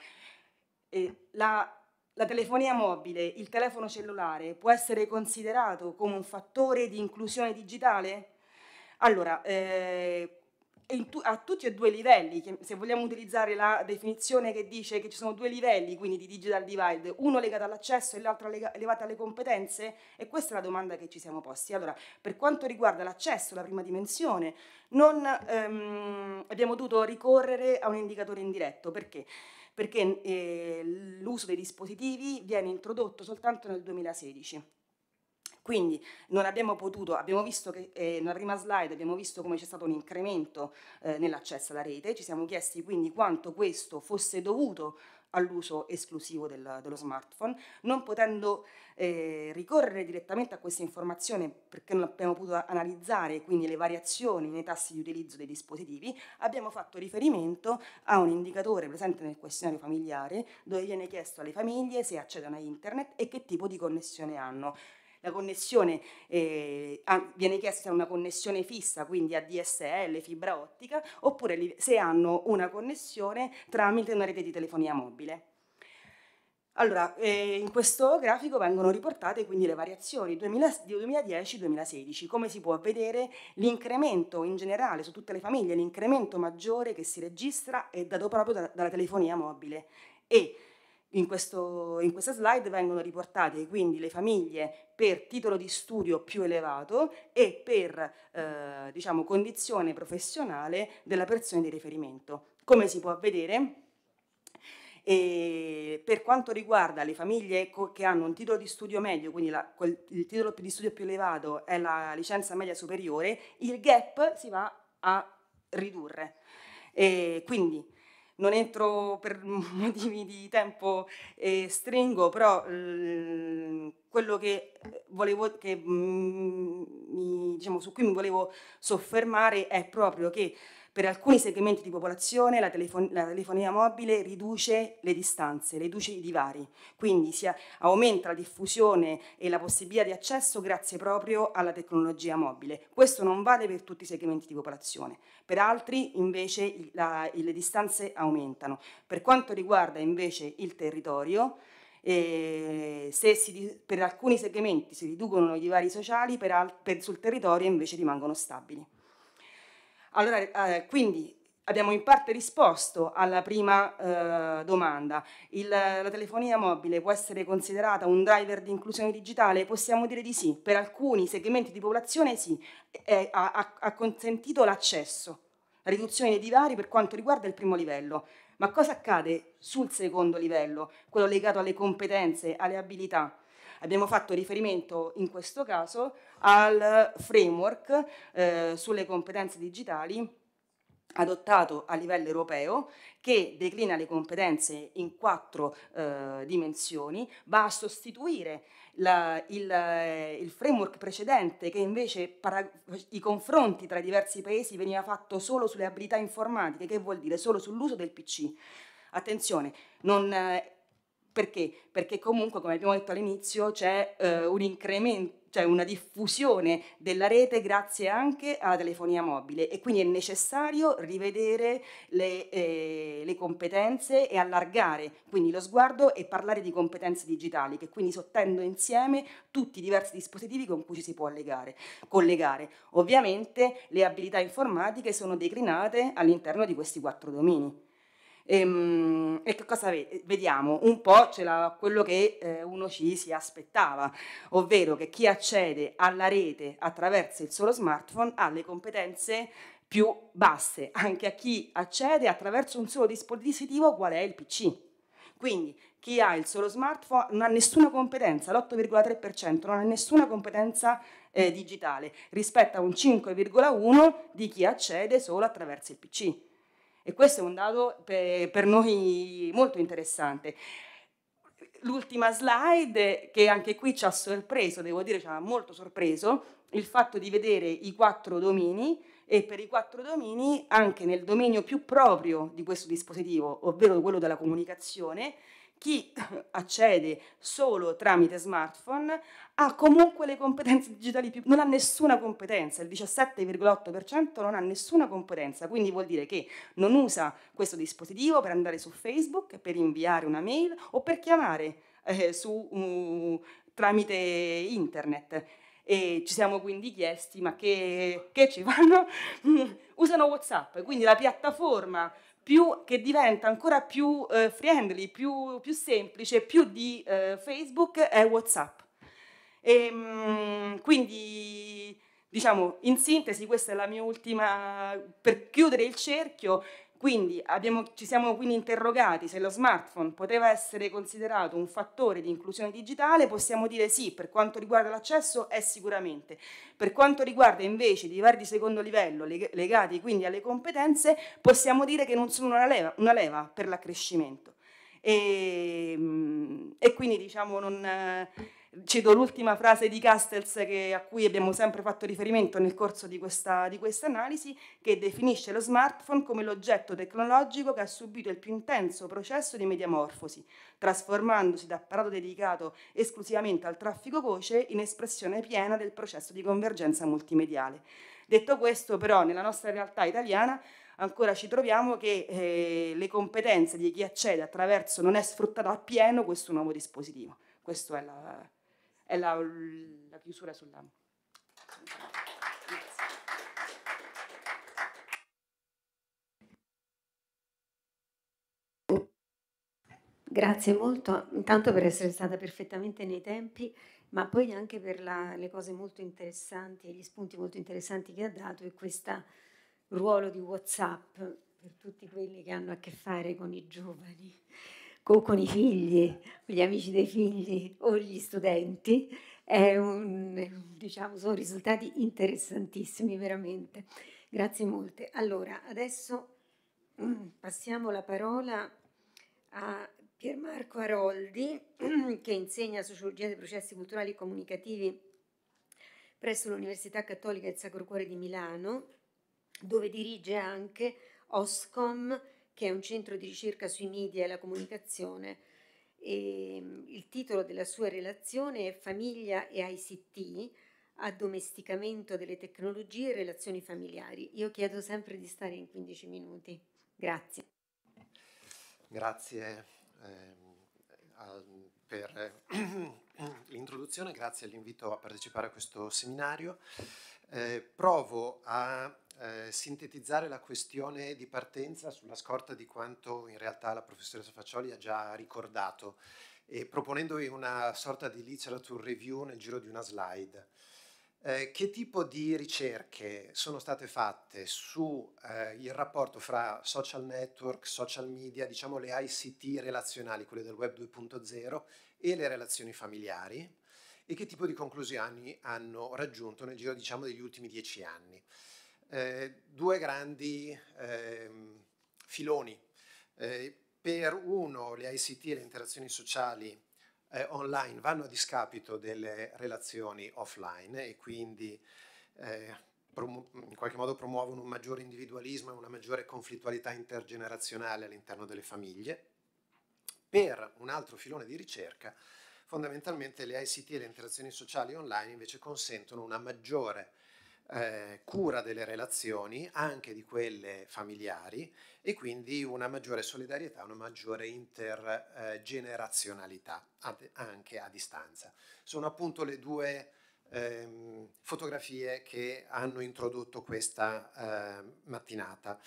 eh, la, la telefonia mobile, il telefono cellulare può essere considerato come un fattore di inclusione digitale? Allora, eh, a tutti e due i livelli, che, se vogliamo utilizzare la definizione che dice che ci sono due livelli quindi di digital divide, uno legato all'accesso e l'altro legato alle competenze, e questa è la domanda che ci siamo posti. Allora, per quanto riguarda l'accesso, la prima dimensione, non ehm, abbiamo dovuto ricorrere a un indicatore indiretto, perché? Perché eh, l'uso dei dispositivi viene introdotto soltanto nel 2016 quindi non abbiamo potuto, abbiamo visto che eh, nella prima slide abbiamo visto come c'è stato un incremento eh, nell'accesso alla rete, ci siamo chiesti quindi quanto questo fosse dovuto all'uso esclusivo del, dello smartphone, non potendo eh, ricorrere direttamente a questa informazione perché non abbiamo potuto analizzare quindi le variazioni nei tassi di utilizzo dei dispositivi, abbiamo fatto riferimento a un indicatore presente nel questionario familiare dove viene chiesto alle famiglie se accedono a internet e che tipo di connessione hanno. La connessione eh, viene chiesta una connessione fissa, quindi a DSL, fibra ottica, oppure se hanno una connessione tramite una rete di telefonia mobile. Allora, eh, in questo grafico vengono riportate quindi le variazioni 2010-2016, come si può vedere l'incremento in generale su tutte le famiglie, l'incremento maggiore che si registra è dato proprio da, dalla telefonia mobile e in, questo, in, questa slide vengono riportate quindi le famiglie per titolo di studio più elevato e per eh, diciamo, condizione professionale della persona di riferimento. Come si può vedere, e per quanto riguarda le famiglie che hanno un titolo di studio medio, quindi la, quel, il titolo di studio più elevato è la licenza media superiore, il gap si va a ridurre. E quindi non entro per [laughs] motivi di tempo e stringo, però ehm, quello che eh, volevo, che, mm, diciamo, su cui mi volevo soffermare è proprio che per alcuni segmenti di popolazione la, telefon la telefonia mobile riduce le distanze, riduce i divari, quindi si aumenta la diffusione e la possibilità di accesso grazie proprio alla tecnologia mobile. Questo non vale per tutti i segmenti di popolazione, per altri invece la, le distanze aumentano. Per quanto riguarda invece il territorio, eh, si, per alcuni segmenti si riducono i divari sociali, per, per, sul territorio invece rimangono stabili. Allora, eh, quindi abbiamo in parte risposto alla prima eh, domanda. Il, la telefonia mobile può essere considerata un driver di inclusione digitale? Possiamo dire di sì. Per alcuni segmenti di popolazione sì, eh, ha, ha, consentito l'accesso, la riduzione dei divari per quanto riguarda il primo livello. Ma cosa accade sul secondo livello, quello legato alle competenze, alle abilità? abbiamo fatto riferimento in questo caso al framework eh, sulle competenze digitali adottato a livello europeo che declina le competenze in quattro eh, dimensioni, va a sostituire la, il, eh, il, framework precedente che invece para, i confronti tra i diversi paesi veniva fatto solo sulle abilità informatiche, che vuol dire solo sull'uso del PC. Attenzione, non... Eh, perché? Perché comunque, come abbiamo detto all'inizio, c'è eh, un incremento cioè una diffusione della rete grazie anche alla telefonia mobile e quindi è necessario rivedere le, eh, le, competenze e allargare quindi lo sguardo e parlare di competenze digitali che quindi sottendo insieme tutti i diversi dispositivi con cui ci si può allegare, collegare. Ovviamente le abilità informatiche sono declinate all'interno di questi quattro domini. Ehm, e, che cosa vediamo? Un po' ce quello che eh, uno ci si aspettava, ovvero che chi accede alla rete attraverso il solo smartphone ha le competenze più basse, anche a chi accede attraverso un solo dispositivo qual è il PC. Quindi chi ha il solo smartphone non ha nessuna competenza, l'8,3% non ha nessuna competenza eh, digitale rispetto a un 5,1% di chi accede solo attraverso il PC. E questo è un dato per, noi molto interessante. L'ultima slide, che anche qui ci ha sorpreso, devo dire ci ha molto sorpreso, il fatto di vedere i quattro domini e per i quattro domini anche nel dominio più proprio di questo dispositivo, ovvero quello della comunicazione, chi [coughs] accede solo tramite smartphone ha comunque le competenze digitali più... non ha nessuna competenza, il 17,8% non ha nessuna competenza, quindi vuol dire che non usa questo dispositivo per andare su Facebook, per inviare una mail o per chiamare eh, su, uh, tramite internet. E ci siamo quindi chiesti ma che, che ci fanno? [laughs] Usano Whatsapp, quindi la piattaforma più, che diventa ancora più eh, friendly, più, più, semplice, più di eh, Facebook è WhatsApp. E, ehm, mh, quindi, diciamo, in sintesi, questa è la mia ultima, per chiudere il cerchio, quindi abbiamo, ci siamo quindi interrogati se lo smartphone poteva essere considerato un fattore di inclusione digitale, possiamo dire sì, per quanto riguarda l'accesso è sicuramente. Per quanto riguarda invece i divari di secondo livello legati quindi alle competenze, possiamo dire che non sono una leva, una leva per l'accrescimento. E, ehm, e, quindi diciamo non Cito l'ultima frase di Castells che, a cui abbiamo sempre fatto riferimento nel corso di questa, di questa analisi, che definisce lo smartphone come l'oggetto tecnologico che ha subito il più intenso processo di metamorfosi, trasformandosi da apparato dedicato esclusivamente al traffico voce in espressione piena del processo di convergenza multimediale. Detto questo, però, nella nostra realtà italiana ancora ci troviamo che eh, le competenze di chi accede attraverso non è sfruttato appieno questo nuovo dispositivo. Questo è la, è la, la chiusura sulla... Grazie molto, intanto per essere stata perfettamente nei tempi, ma poi anche per la, le cose molto interessanti e gli spunti molto interessanti che ha dato e questo ruolo di WhatsApp per tutti quelli che hanno a che fare con i giovani o con i figli, con gli amici dei figli o gli studenti, un, diciamo, sono risultati interessantissimi veramente. Grazie molte. Allora, adesso mm, passiamo la parola a Piermarco Aroldi, [clears throat] che insegna Sociologia dei processi culturali e comunicativi presso l'Università Cattolica del Sacro Cuore di Milano, dove dirige anche OSCOM, che è un centro di ricerca sui media e la comunicazione. E ehm, il titolo della sua relazione è Famiglia e ICT, addomesticamento delle tecnologie e relazioni familiari. Io chiedo sempre di stare in 15 minuti. Grazie. Grazie eh, a, per [clears throat] l'introduzione, grazie all'invito a partecipare a questo seminario eh, provo a eh, sintetizzare la questione di partenza sulla scorta di quanto in realtà la professoressa Faccioli ha già ricordato, e proponendovi una sorta di literature review nel giro di una slide. Eh, che tipo di ricerche sono state fatte sul eh, rapporto fra social network, social media, diciamo le ICT relazionali, quelle del web 2.0 e le relazioni familiari? e che tipo di conclusioni hanno raggiunto nel giro diciamo, degli ultimi dieci anni. Eh, due grandi eh, filoni. Eh, per uno le ICT e le interazioni sociali eh, online vanno a discapito delle relazioni offline e quindi eh, in qualche modo promuovono un maggiore individualismo e una maggiore conflittualità intergenerazionale all'interno delle famiglie. Per un altro filone di ricerca, Fondamentalmente le ICT e le interazioni sociali online invece consentono una maggiore eh, cura delle relazioni, anche di quelle familiari, e quindi una maggiore solidarietà, una maggiore intergenerazionalità eh, anche a distanza. Sono appunto le due ehm, fotografie che hanno introdotto questa eh, mattinata.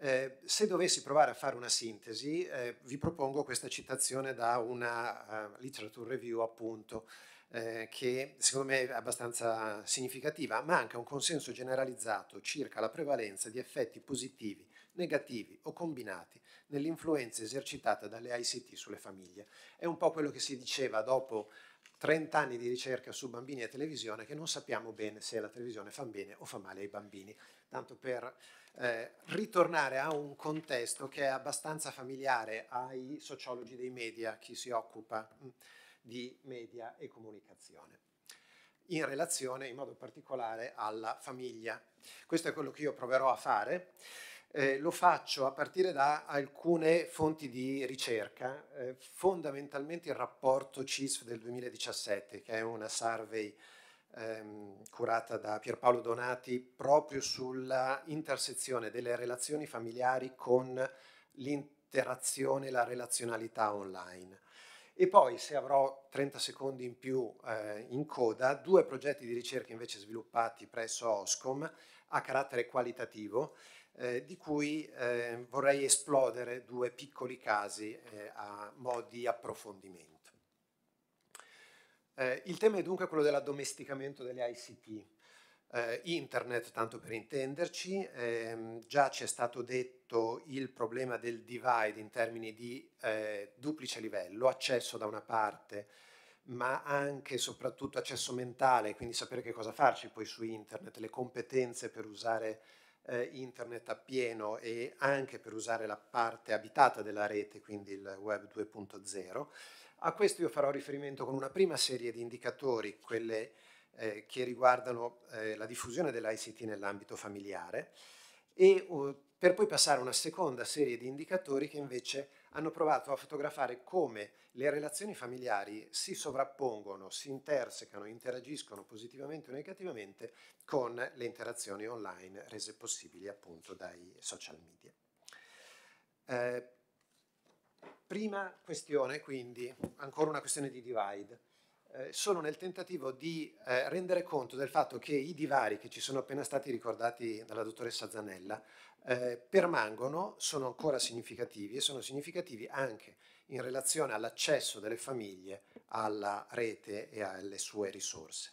Eh, se dovessi provare a fare una sintesi, eh, vi propongo questa citazione da una uh, literature review, appunto, eh, che secondo me è abbastanza significativa. Manca un consenso generalizzato circa la prevalenza di effetti positivi, negativi o combinati nell'influenza esercitata dalle ICT sulle famiglie. È un po' quello che si diceva dopo 30 anni di ricerca su bambini e televisione che non sappiamo bene se la televisione fa bene o fa male ai bambini. Tanto per eh, ritornare a un contesto che è abbastanza familiare ai sociologi dei media, chi si occupa mm, di media e comunicazione, in relazione in modo particolare alla famiglia. Questo è quello che io proverò a fare. Eh, lo faccio a partire da alcune fonti di ricerca, eh, fondamentalmente il rapporto CISF del 2017, che è una survey Ehm, curata da Pierpaolo Donati proprio sulla intersezione delle relazioni familiari con l'interazione la relazionalità online. E poi, se avrò 30 secondi in più eh, in coda, due progetti di ricerca invece sviluppati presso Oscom a carattere qualitativo, eh, di cui eh, vorrei esplodere due piccoli casi eh, a mo' di approfondimento. Eh, il tema è dunque quello dell'addomesticamento delle ICT. Eh, internet, tanto per intenderci, ehm, già ci è stato detto il problema del divide in termini di eh, duplice livello, accesso da una parte, ma anche e soprattutto accesso mentale, quindi sapere che cosa farci poi su internet, le competenze per usare eh, internet appieno e anche per usare la parte abitata della rete, quindi il web 2.0 a questo io farò riferimento con una prima serie di indicatori, quelle eh, che riguardano eh, la diffusione dell'ICT nell'ambito familiare, e uh, per poi passare a una seconda serie di indicatori che invece hanno provato a fotografare come le relazioni familiari si sovrappongono, si intersecano, interagiscono positivamente o negativamente con le interazioni online rese possibili appunto dai social media. Eh, Prima questione, quindi, ancora una questione di divide. Eh, sono nel tentativo di eh, rendere conto del fatto che i divari che ci sono appena stati ricordati dalla dottoressa Zanella eh, permangono, sono ancora significativi e sono significativi anche in relazione all'accesso delle famiglie alla rete e alle sue risorse.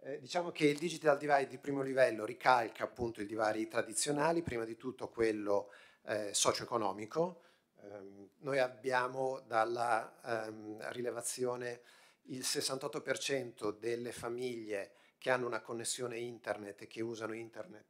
Eh, diciamo che il digital divide di primo livello ricalca appunto i divari tradizionali, prima di tutto quello eh, socio-economico, ehm, noi abbiamo dalla ehm, rilevazione il 68% delle famiglie che hanno una connessione internet e che usano internet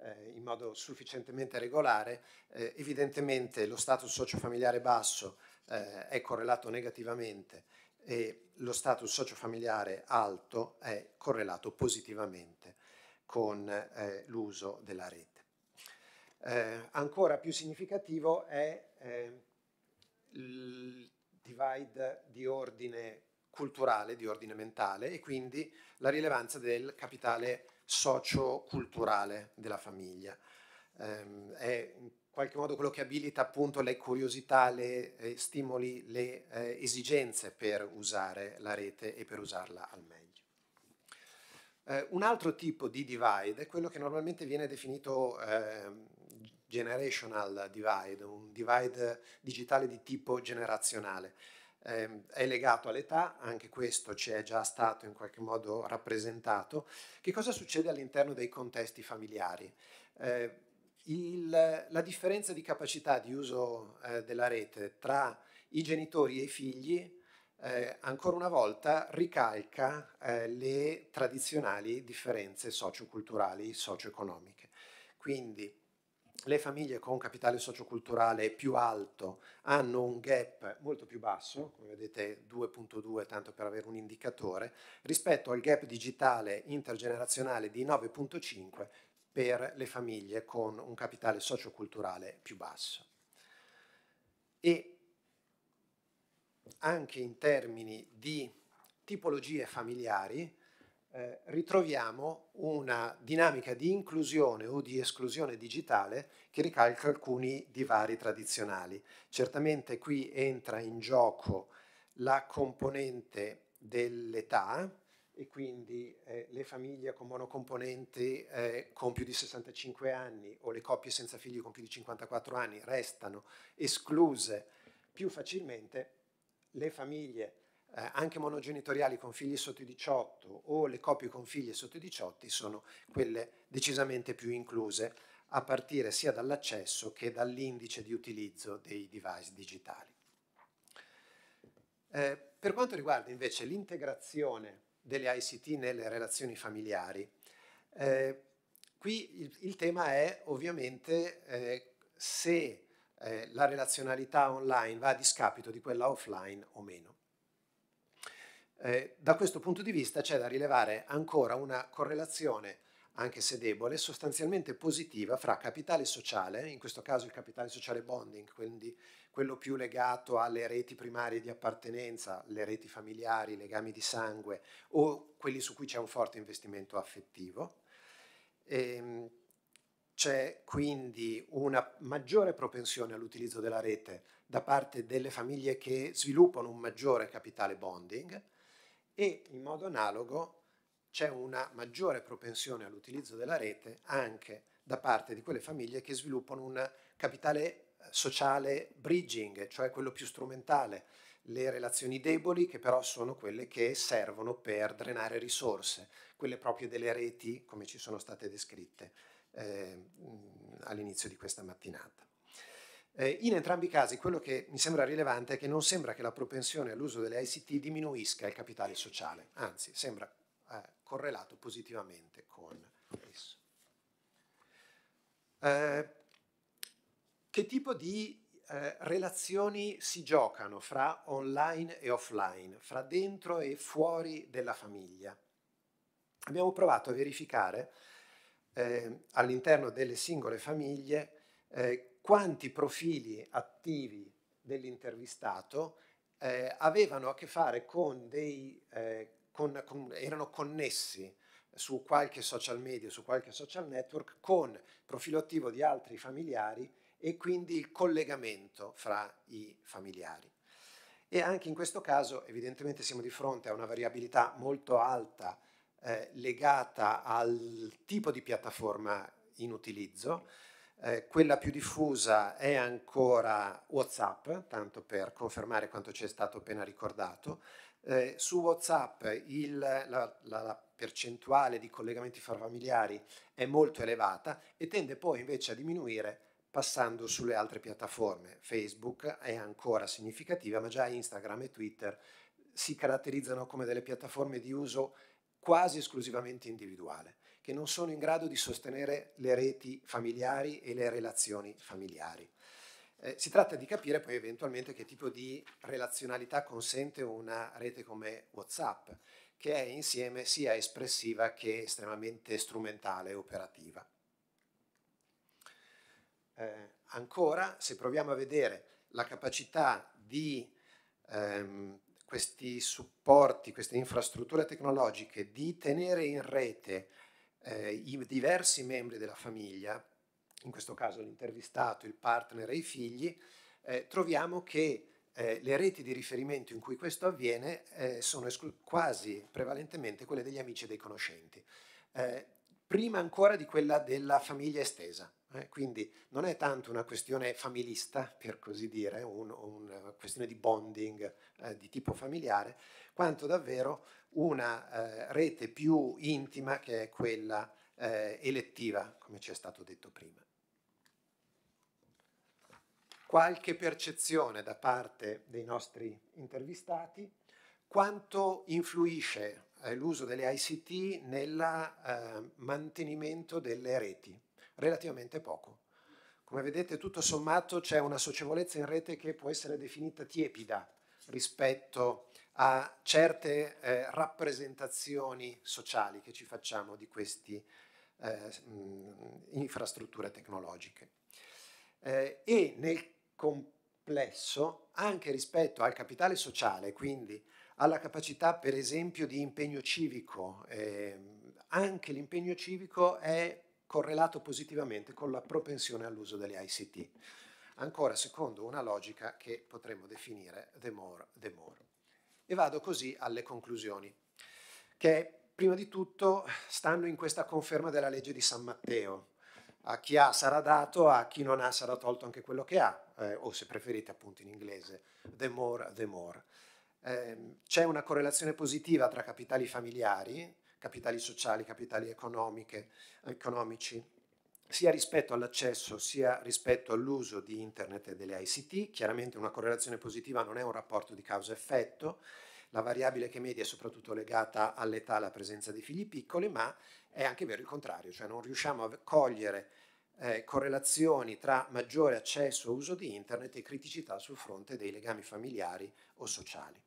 eh, in modo sufficientemente regolare, eh, evidentemente lo status sociofamiliare basso eh, è correlato negativamente e lo status sociofamiliare alto è correlato positivamente con eh, l'uso della rete. Eh, ancora più significativo è eh, il divide di ordine culturale, di ordine mentale e quindi la rilevanza del capitale socio-culturale della famiglia. Eh, è in qualche modo quello che abilita appunto le curiosità, le eh, stimoli, le eh, esigenze per usare la rete e per usarla al meglio. Eh, un altro tipo di divide è quello che normalmente viene definito ehm, generational divide, un divide digitale di tipo generazionale. Eh, è legato all'età, anche questo ci è già stato in qualche modo rappresentato. Che cosa succede all'interno dei contesti familiari? Eh, il, la differenza di capacità di uso eh, della rete tra i genitori e i figli eh, ancora una volta ricalca eh, le tradizionali differenze socioculturali, socio-economiche. Quindi le famiglie con capitale socioculturale più alto hanno un gap molto più basso, come vedete 2.2 tanto per avere un indicatore, rispetto al gap digitale intergenerazionale di 9.5 per le famiglie con un capitale socioculturale più basso. E anche in termini di tipologie familiari, eh, ritroviamo una dinamica di inclusione o di esclusione digitale che ricalca alcuni divari tradizionali. Certamente qui entra in gioco la componente dell'età e quindi eh, le famiglie con monocomponenti eh, con più di 65 anni o le coppie senza figli con più di 54 anni restano escluse più facilmente, le famiglie eh, anche monogenitoriali con figli sotto i 18 o le coppie con figli sotto i 18 sono quelle decisamente più incluse a partire sia dall'accesso che dall'indice di utilizzo dei device digitali. Eh, per quanto riguarda invece l'integrazione delle ICT nelle relazioni familiari, eh, qui il, il, tema è ovviamente eh, se eh, la relazionalità online va a discapito di quella offline o meno. Eh, da questo punto di vista c'è da rilevare ancora una correlazione, anche se debole, sostanzialmente positiva fra capitale sociale, in questo caso il capitale sociale bonding, quindi quello più legato alle reti primarie di appartenenza, le reti familiari, i legami di sangue o quelli su cui c'è un forte investimento affettivo. Ehm, c'è quindi una maggiore propensione all'utilizzo della rete da parte delle famiglie che sviluppano un maggiore capitale bonding, e in modo analogo c'è una maggiore propensione all'utilizzo della rete anche da parte di quelle famiglie che sviluppano un capitale eh, sociale bridging, cioè quello più strumentale, le relazioni deboli che però sono quelle che servono per drenare risorse, quelle proprie delle reti come ci sono state descritte eh, all'inizio di questa mattinata. Eh, in entrambi i casi quello che mi sembra rilevante è che non sembra che la propensione all'uso delle ICT diminuisca il capitale sociale, anzi sembra eh, correlato positivamente con esso. Eh, che tipo di eh, relazioni si giocano fra online e offline, fra dentro e fuori della famiglia? Abbiamo provato a verificare eh, all'interno delle singole famiglie eh, quanti profili attivi dell'intervistato eh, avevano a che fare con dei, eh, con, con, erano connessi su qualche social media, su qualche social network, con profilo attivo di altri familiari e quindi il collegamento fra i familiari. E anche in questo caso evidentemente siamo di fronte a una variabilità molto alta eh, legata al tipo di piattaforma in utilizzo eh, quella più diffusa è ancora WhatsApp, tanto per confermare quanto ci è stato appena ricordato. Eh, su WhatsApp il, la, la, la percentuale di collegamenti familiari è molto elevata e tende poi invece a diminuire passando sulle altre piattaforme. Facebook è ancora significativa, ma già Instagram e Twitter si caratterizzano come delle piattaforme di uso quasi esclusivamente individuale che non sono in grado di sostenere le reti familiari e le relazioni familiari. Eh, si tratta di capire poi eventualmente che tipo di relazionalità consente una rete come WhatsApp, che è insieme sia espressiva che estremamente strumentale e operativa. Eh, ancora, se proviamo a vedere la capacità di ehm, questi supporti, queste infrastrutture tecnologiche, di tenere in rete eh, i diversi membri della famiglia, in questo caso l'intervistato, il partner e i figli, eh, troviamo che eh, le reti di riferimento in cui questo avviene eh, sono quasi prevalentemente quelle degli amici e dei conoscenti, eh, prima ancora di quella della famiglia estesa. Eh. quindi non è tanto una questione familista, per così dire, un, una questione di bonding di tipo familiare, quanto davvero una eh, rete più intima che è quella eh, elettiva, come ci è stato detto prima. Qualche percezione da parte dei nostri intervistati quanto influisce eh, l'uso delle ICT nel eh, mantenimento delle reti? Relativamente poco. Come vedete, tutto sommato c'è una socievolezza in rete che può essere definita tiepida rispetto a certe eh, rappresentazioni sociali che ci facciamo di queste eh, mm, infrastrutture tecnologiche. Eh, e nel complesso, anche rispetto al capitale sociale, quindi alla capacità per esempio di impegno civico, ehm, anche l'impegno civico è correlato positivamente con la propensione all'uso delle ICT, ancora secondo una logica che potremmo definire the more, the more. E vado così alle conclusioni, che prima di tutto stanno in questa conferma della legge di San Matteo. A chi ha sarà dato, a chi non ha sarà tolto anche quello che ha, eh, o se preferite appunto in inglese, the more, the more. Eh, c'è una correlazione positiva tra capitali familiari, capitali sociali, capitali economici, sia rispetto all'accesso sia rispetto all'uso di internet e delle ICT. Chiaramente una correlazione positiva non è un rapporto di causa-effetto, la variabile che media è soprattutto legata all'età e alla presenza dei figli piccoli, ma è anche vero il contrario, cioè non riusciamo a cogliere eh, correlazioni tra maggiore accesso o uso di internet e criticità sul fronte dei legami familiari o sociali.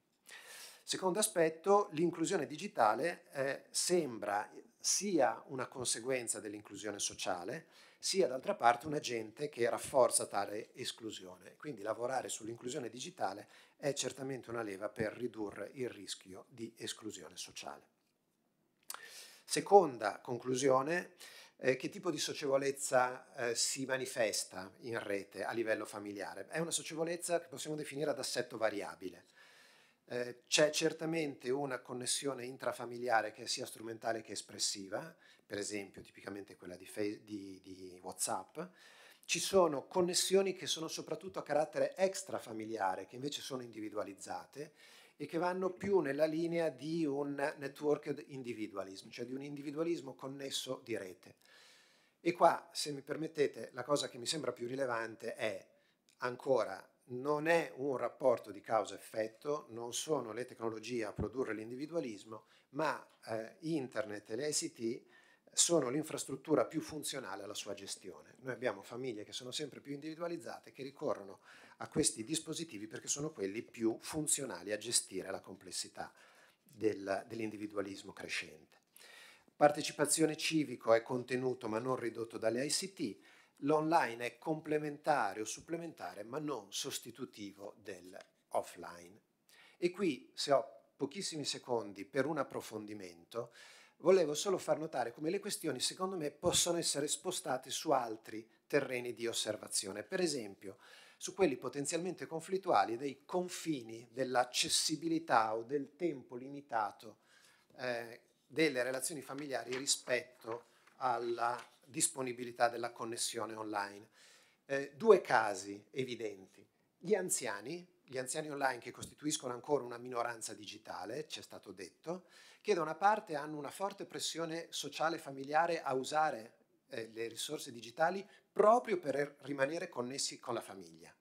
Secondo aspetto, l'inclusione digitale eh, sembra sia una conseguenza dell'inclusione sociale, sia d'altra parte un agente che rafforza tale esclusione. Quindi lavorare sull'inclusione digitale è certamente una leva per ridurre il rischio di esclusione sociale. Seconda conclusione, eh, che tipo di socievolezza eh, si manifesta in rete a livello familiare? È una socievolezza che possiamo definire ad assetto variabile eh, c'è certamente una connessione intrafamiliare che è sia strumentale che espressiva, per esempio tipicamente quella di, di, di WhatsApp, ci sono connessioni che sono soprattutto a carattere extrafamiliare, che invece sono individualizzate e che vanno più nella linea di un networked individualism, cioè di un individualismo connesso di rete. E qua, se mi permettete, la cosa che mi sembra più rilevante è ancora non è un rapporto di causa-effetto, non sono le tecnologie a produrre l'individualismo, ma eh, internet e le ICT sono l'infrastruttura più funzionale alla sua gestione. Noi abbiamo famiglie che sono sempre più individualizzate che ricorrono a questi dispositivi perché sono quelli più funzionali a gestire la complessità del, dell'individualismo crescente. Partecipazione civico è contenuto ma non ridotto dalle ICT, l'online è complementare o supplementare ma non sostitutivo dell'offline. E qui, se ho pochissimi secondi per un approfondimento, volevo solo far notare come le questioni, secondo me, possono essere spostate su altri terreni di osservazione, per esempio su quelli potenzialmente conflittuali dei confini dell'accessibilità o del tempo limitato eh, delle relazioni familiari rispetto a alla disponibilità della connessione online. Eh, due casi evidenti. Gli anziani, gli anziani online che costituiscono ancora una minoranza digitale, ci è stato detto, che da una parte hanno una forte pressione sociale e familiare a usare eh, le risorse digitali proprio per er-, rimanere connessi con la famiglia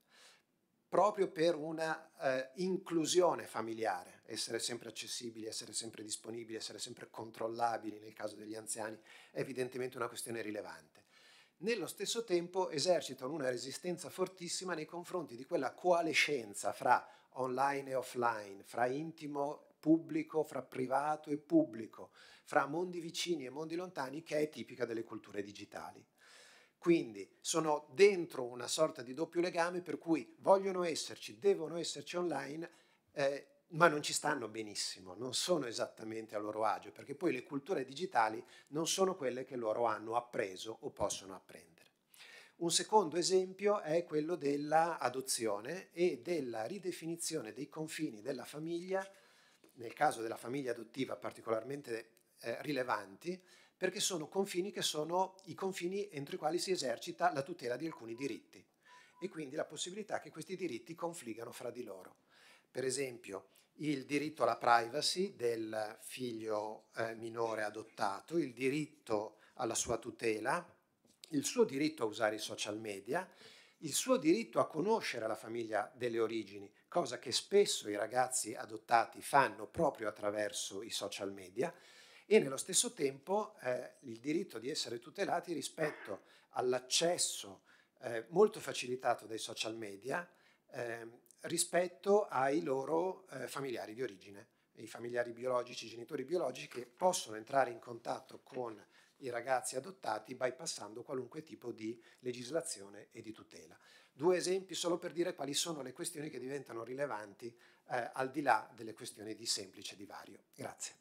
proprio per una eh, inclusione familiare, essere sempre accessibili, essere sempre disponibili, essere sempre controllabili nel caso degli anziani, è evidentemente una questione rilevante. Nello stesso tempo esercitano una resistenza fortissima nei confronti di quella coalescenza fra online e offline, fra intimo e pubblico, fra privato e pubblico, fra mondi vicini e mondi lontani che è tipica delle culture digitali. Quindi sono dentro una sorta di doppio legame per cui vogliono esserci, devono esserci online, eh, ma non ci stanno benissimo, non sono esattamente a loro agio, perché poi le culture digitali non sono quelle che loro hanno appreso o possono apprendere. Un secondo esempio è quello dell'adozione e della ridefinizione dei confini della famiglia, nel caso della famiglia adottiva particolarmente eh, rilevanti, perché sono confini che sono i confini entro i quali si esercita la tutela di alcuni diritti e quindi la possibilità che questi diritti confliggano fra di loro. Per esempio, il diritto alla privacy del figlio eh, minore adottato, il diritto alla sua tutela, il suo diritto a usare i social media, il suo diritto a conoscere la famiglia delle origini, cosa che spesso i ragazzi adottati fanno proprio attraverso i social media, e nello stesso tempo eh, il diritto di essere tutelati rispetto all'accesso eh, molto facilitato dai social media eh, rispetto ai loro eh, familiari di origine, i familiari biologici, i genitori biologici che possono entrare in contatto con i ragazzi adottati bypassando qualunque tipo di legislazione e di tutela. Due esempi solo per dire quali sono le questioni che diventano rilevanti eh, al di là delle questioni di semplice divario. Grazie.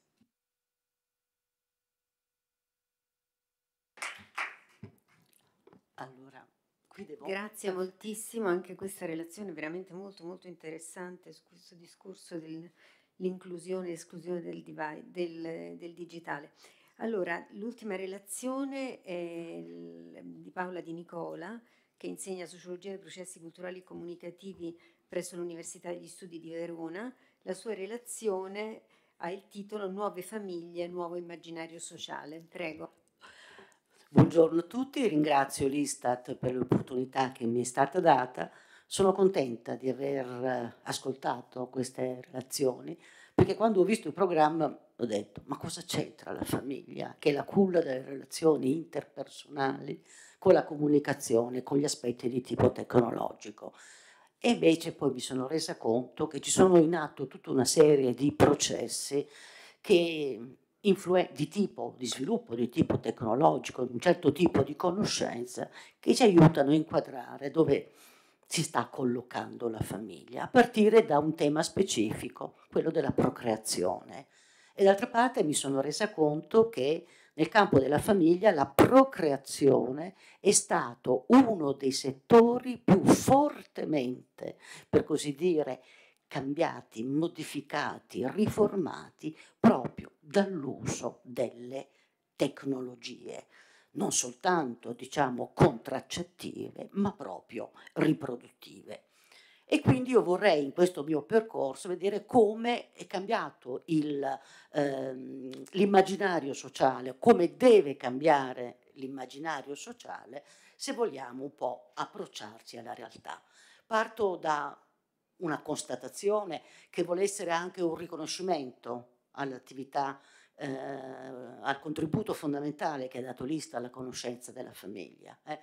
Allora, qui devo... Grazie moltissimo, anche questa relazione è veramente molto molto interessante su questo discorso dell'inclusione e esclusione del, divide, del, del digitale. Allora, l'ultima relazione è di Paola Di Nicola, che insegna sociologia dei processi culturali e comunicativi presso l'Università degli Studi di Verona. La sua relazione ha il titolo Nuove famiglie, nuovo immaginario sociale. Prego. Buongiorno a tutti, ringrazio l'Istat per l'opportunità che mi è stata data. Sono contenta di aver eh, ascoltato queste relazioni perché quando ho visto il programma ho detto ma cosa c'entra la famiglia che è la culla delle relazioni interpersonali con la comunicazione, con gli aspetti di tipo tecnologico. E invece poi mi sono resa conto che ci sono in atto tutta una serie di processi che influen- di tipo di sviluppo, di tipo tecnologico, un certo tipo di conoscenza che ci aiutano a inquadrare dove si sta collocando la famiglia, a partire da un tema specifico, quello della procreazione. E d'altra parte mi sono resa conto che nel campo della famiglia la procreazione è stato uno dei settori più fortemente, per così dire, cambiati, modificati, riformati proprio dall'uso delle tecnologie, non soltanto diciamo contraccettive, ma proprio riproduttive. E quindi io vorrei in questo mio percorso vedere come è cambiato ehm, l'immaginario ehm, sociale, come deve cambiare l'immaginario sociale se vogliamo un po' approcciarci alla realtà. Parto da una constatazione che vuole essere anche un riconoscimento all'attività, eh, al contributo fondamentale che ha dato l'Ista alla conoscenza della famiglia. Eh.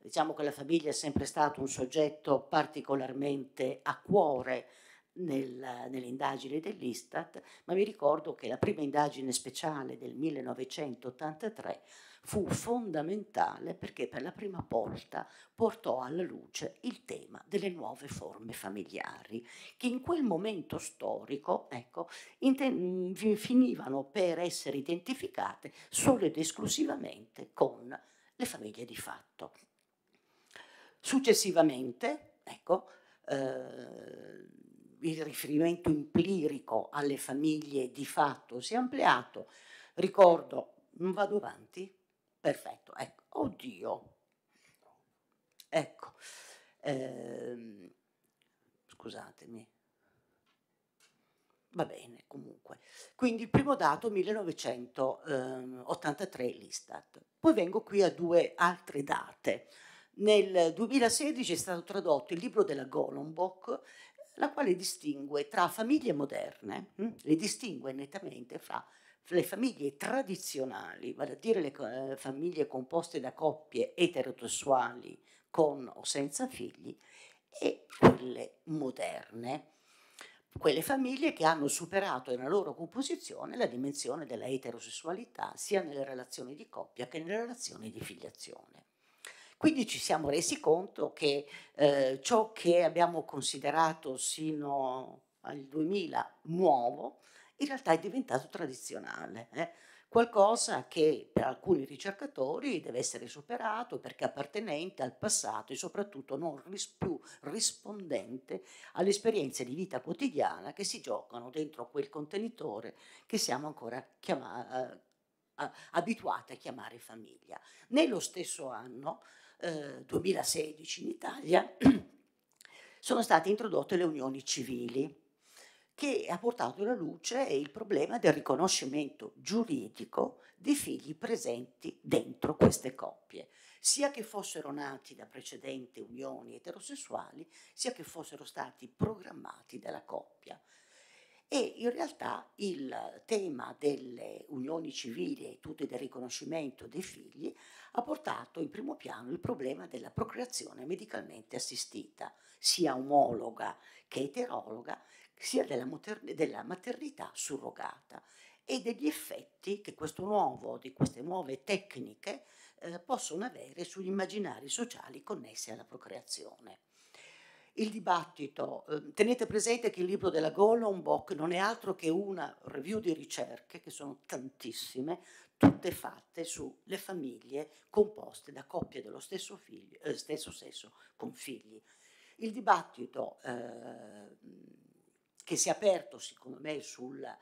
Diciamo che la famiglia è sempre stato un soggetto particolarmente a cuore nel, nelle dell'Istat, ma vi ricordo che la prima indagine speciale del 1983 fu fondamentale perché per la prima volta portò alla luce il tema delle nuove forme familiari, che in quel momento storico ecco, finivano per essere identificate solo ed esclusivamente con le famiglie di fatto. Successivamente, ecco, eh, il riferimento empirico alle famiglie di fatto si è ampliato. Ricordo, non vado avanti? perfetto, ecco, oddio. Ecco, ehm, scusatemi. Va bene, comunque. Quindi il primo dato 1983 ehm, l'Istat. Poi vengo qui a due altre date. Nel 2016 è stato tradotto il libro della Golombok, la quale distingue tra famiglie moderne, hm, le distingue nettamente fra le famiglie tradizionali, vale a dire le eh, famiglie composte da coppie eterosessuali con o senza figli, e quelle moderne, quelle famiglie che hanno superato nella loro composizione la dimensione della eterosessualità sia nelle relazioni di coppia che nelle relazioni di filiazione. Quindi ci siamo resi conto che eh, ciò che abbiamo considerato sino al 2000 nuovo in realtà è diventato tradizionale. Eh? Qualcosa che per alcuni ricercatori deve essere superato perché appartenente al passato e soprattutto non ris- più rispondente alle esperienze di vita quotidiana che si giocano dentro quel contenitore che siamo ancora chiama- eh, abituati a chiamare famiglia. Nello stesso anno, eh, 2016, in Italia, [clears throat] sono state introdotte le unioni civili che ha portato alla luce il problema del riconoscimento giuridico dei figli presenti dentro queste coppie, sia che fossero nati da precedenti unioni eterosessuali, sia che fossero stati programmati dalla coppia. E in realtà il tema delle unioni civili e tutto del riconoscimento dei figli ha portato in primo piano il problema della procreazione medicalmente assistita, sia omologa che eterologa, sia della, mater- della maternità surrogata e degli effetti che questo nuovo, di queste nuove tecniche eh, possono avere sugli immaginari sociali connessi alla procreazione. Il dibattito, eh, tenete presente che il libro della Golombok non è altro che una review di ricerche, che sono tantissime, tutte fatte sulle famiglie composte da coppie dello stesso, figlio, eh, stesso sesso con figli. Il dibattito eh, che si è aperto secondo me sulle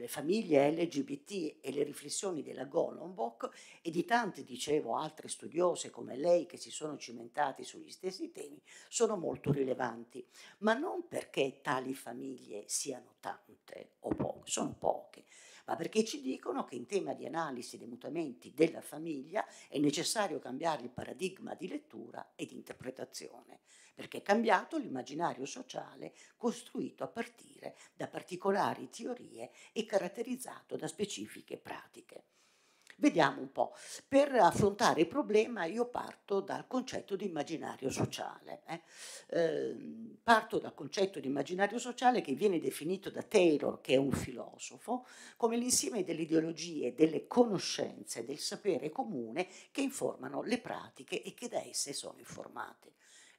eh, famiglie LGBT e le riflessioni della Golombok e di tante, dicevo, altre studiose come lei che si sono cimentate sugli stessi temi, sono molto rilevanti, ma non perché tali famiglie siano tante o poche, sono poche, ma perché ci dicono che in tema di analisi dei mutamenti della famiglia è necessario cambiare il paradigma di lettura e di interpretazione, perché è cambiato l'immaginario sociale costruito a partire da particolari teorie e caratterizzato da specifiche pratiche. Vediamo un po'. Per affrontare il problema io parto dal concetto di immaginario sociale. Eh. Eh, parto dal concetto di immaginario sociale che viene definito da Taylor, che è un filosofo, come l'insieme delle ideologie, delle conoscenze, del sapere comune che informano le pratiche e che da esse sono informate.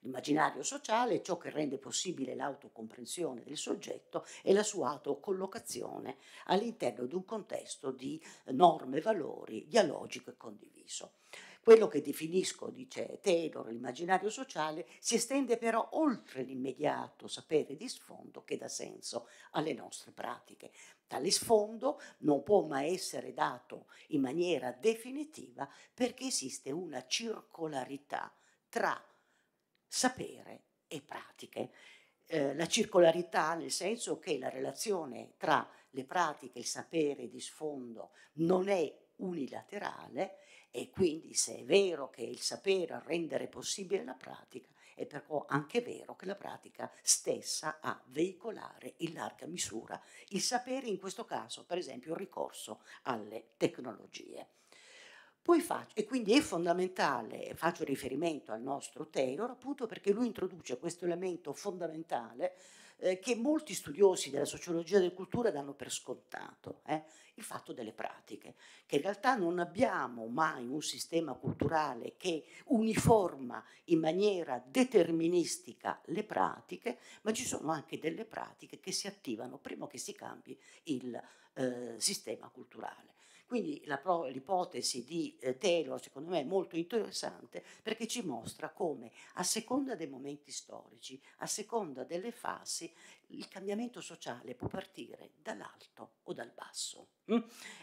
L'immaginario sociale è ciò che rende possibile l'autocomprensione del soggetto e la sua autocollocazione all'interno di un contesto di norme valori dialogico e condiviso. Quello che definisco, dice Taylor, l'immaginario sociale si estende però oltre l'immediato sapere di sfondo che dà senso alle nostre pratiche. Tale sfondo non può mai essere dato in maniera definitiva perché esiste una circolarità tra sapere e pratiche. Eh, la circolarità nel senso che la relazione tra le pratiche e il sapere di sfondo non è unilaterale e quindi se è vero che il sapere rendere possibile la pratica, è però anche vero che la pratica stessa a veicolare in larga misura il sapere, in questo caso per esempio il ricorso alle tecnologie. Poi faccio, e quindi è fondamentale, faccio riferimento al nostro Taylor, appunto perché lui introduce questo elemento fondamentale eh, che molti studiosi della sociologia della cultura danno per scontato, eh, il fatto delle pratiche, che in realtà non abbiamo mai un sistema culturale che uniforma in maniera deterministica le pratiche, ma ci sono anche delle pratiche che si attivano prima che si cambi il eh, sistema culturale. Quindi pro, l'ipotesi di eh, Taylor secondo me è molto interessante perché ci mostra come a seconda dei momenti storici, a seconda delle fasi, il cambiamento sociale può partire dall'alto o dal basso mm?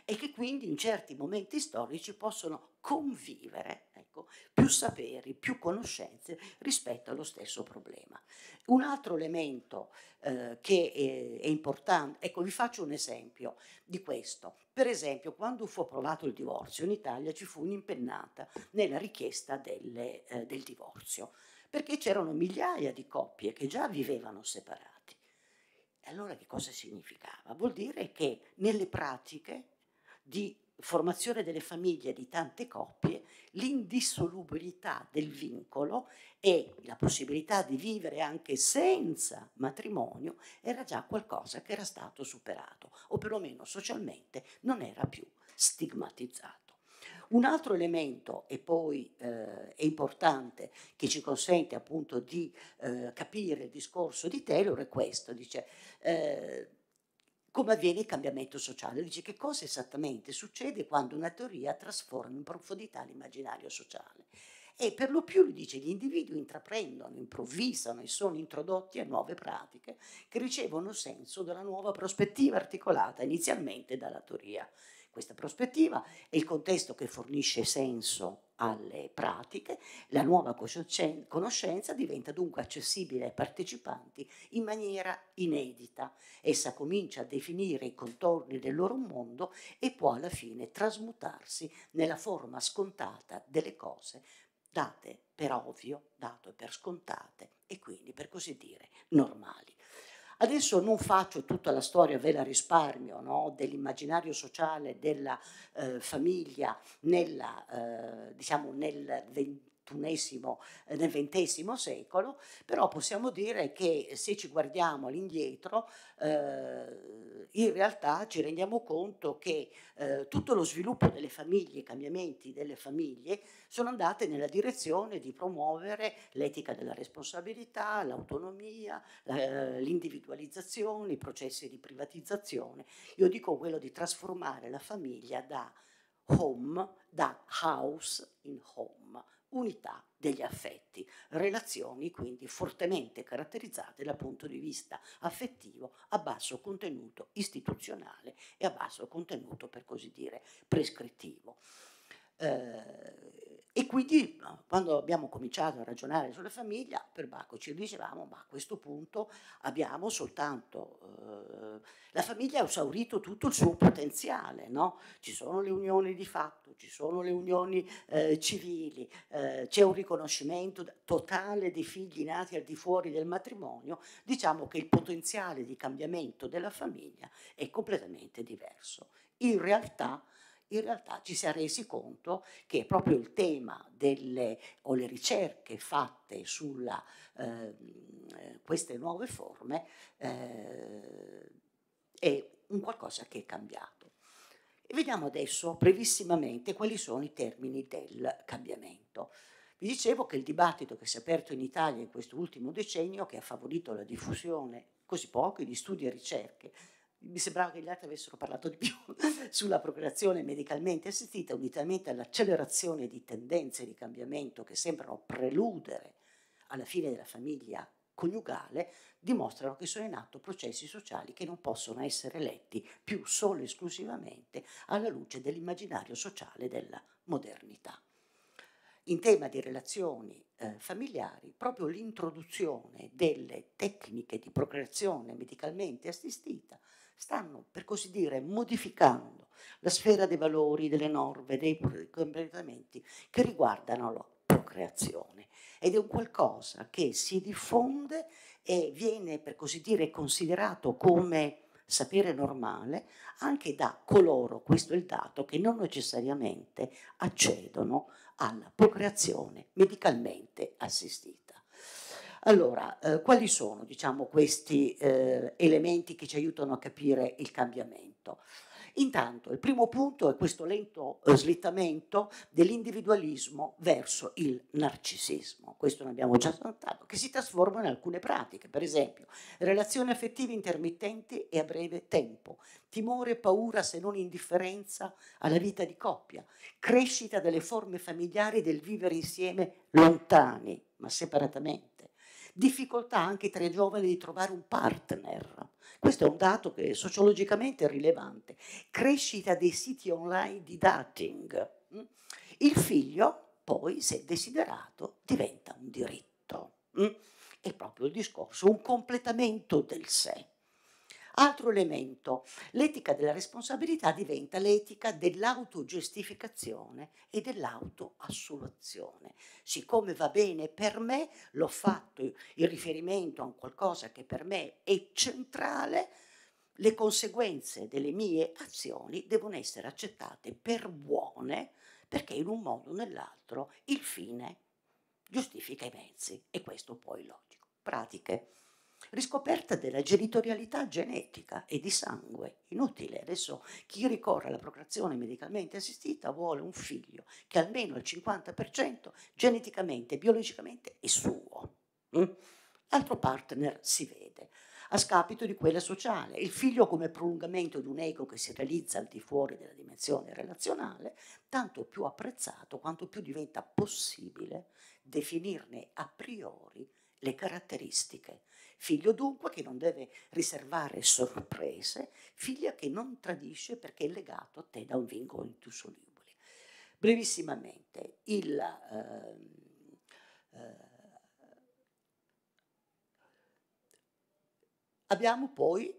e che quindi in certi momenti storici possono convivere ecco, più saperi, più conoscenze rispetto allo stesso problema. Un altro elemento eh, che è, è importante, ecco vi faccio un esempio di questo. Per esempio quando fu approvato il divorzio in Italia ci fu un'impennata nella richiesta delle, eh, del divorzio perché c'erano migliaia di coppie che già vivevano separate allora che cosa significava? Vuol dire che nelle pratiche di formazione delle famiglie di tante coppie, l'indissolubilità del vincolo e la possibilità di vivere anche senza matrimonio era già qualcosa che era stato superato, o perlomeno socialmente non era più stigmatizzato. Un altro elemento e poi eh, è importante che ci consente appunto di eh, capire il discorso di Taylor è questo, dice eh, come avviene il cambiamento sociale, dice che cosa esattamente succede quando una teoria trasforma in profondità l'immaginario sociale. E per lo più, dice, gli individui intraprendono, improvvisano e sono introdotti a nuove pratiche che ricevono senso dalla nuova prospettiva articolata inizialmente dalla teoria. Questa prospettiva è il contesto che fornisce senso alle pratiche, la nuova conoscenza diventa dunque accessibile ai partecipanti in maniera inedita. Essa comincia a definire i contorni del loro mondo e può alla fine trasmutarsi nella forma scontata delle cose, date per ovvio, date per scontate e quindi per così dire normali. Adesso non faccio tutta la storia, ve la risparmio, no? dell'immaginario sociale della eh, famiglia nella, eh, diciamo nel XX XXI, eh, nel XX secolo, però possiamo dire che se ci guardiamo all'indietro, eh, in realtà ci rendiamo conto che eh, tutto lo sviluppo delle famiglie, i cambiamenti delle famiglie, sono andate nella direzione di promuovere l'etica della responsabilità, l'autonomia, eh, l'individualizzazione, i processi di privatizzazione. Io dico quello di trasformare la famiglia da home, da house in home unità degli affetti, relazioni quindi fortemente caratterizzate dal punto di vista affettivo a basso contenuto istituzionale e a basso contenuto, per così dire, prescrittivo. Eh, e quindi quando abbiamo cominciato a ragionare sulla famiglia, per Bacco ci dicevamo, ma a questo punto abbiamo soltanto, eh, la famiglia ha esaurito tutto il suo potenziale, no? ci sono le unioni di fatto, ci sono le unioni eh, civili, eh, c'è un riconoscimento totale dei figli nati al di fuori del matrimonio, diciamo che il potenziale di cambiamento della famiglia è completamente diverso. In realtà in realtà ci si è resi conto che proprio il tema delle, o le ricerche fatte su eh, queste nuove forme eh, è un qualcosa che è cambiato. E vediamo adesso brevissimamente quali sono i termini del cambiamento. Vi dicevo che il dibattito che si è aperto in Italia in questo ultimo decennio, che ha favorito la diffusione così poco di studi e ricerche mi sembrava che gli altri avessero parlato di più [laughs] sulla procreazione medicalmente assistita, unitamente all'accelerazione di tendenze di cambiamento che sembrano preludere alla fine della famiglia coniugale, dimostrano che sono in atto processi sociali che non possono essere letti più solo e esclusivamente alla luce dell'immaginario sociale della modernità. In tema di relazioni eh, familiari, proprio l'introduzione delle tecniche di procreazione medicalmente assistita stanno per così dire modificando la sfera dei valori, delle norme, dei comportamenti che riguardano la procreazione ed è un qualcosa che si diffonde e viene per così dire considerato come sapere normale anche da coloro, questo è il dato, che non necessariamente accedono alla procreazione medicalmente assistita. Allora, eh, quali sono diciamo, questi eh, elementi che ci aiutano a capire il cambiamento? Intanto, il primo punto è questo lento eh, slittamento dell'individualismo verso il narcisismo. Questo ne abbiamo già trattato, che si trasforma in alcune pratiche, per esempio relazioni affettive intermittenti e a breve tempo, timore, paura se non indifferenza alla vita di coppia, crescita delle forme familiari del vivere insieme lontani ma separatamente difficoltà anche tra i giovani di trovare un partner. Questo è un dato che è sociologicamente rilevante. Crescita dei siti online di dating. Il figlio poi, se desiderato, diventa un diritto. È proprio il discorso, un completamento del sé. Altro elemento, l'etica della responsabilità diventa l'etica dell'autogiustificazione e dell'autoassoluzione. Siccome va bene per me, l'ho fatto in riferimento a qualcosa che per me è centrale, le conseguenze delle mie azioni devono essere accettate per buone perché in un modo o nell'altro il fine giustifica i mezzi e questo poi è logico. Pratiche riscoperta della genitorialità genetica e di sangue. Inutile, adesso chi ricorre alla procreazione medicalmente assistita vuole un figlio che almeno al 50% geneticamente, biologicamente è suo. Mm? L'altro partner si vede a scapito di quella sociale, il figlio come prolungamento di un ego che si realizza al di fuori della dimensione relazionale, tanto più apprezzato quanto più diventa possibile definirne a priori le caratteristiche Figlio dunque che non deve riservare sorprese, figlia che non tradisce perché è legato a te da un vincolo indissolubile. Brevissimamente, il, eh, eh, abbiamo poi,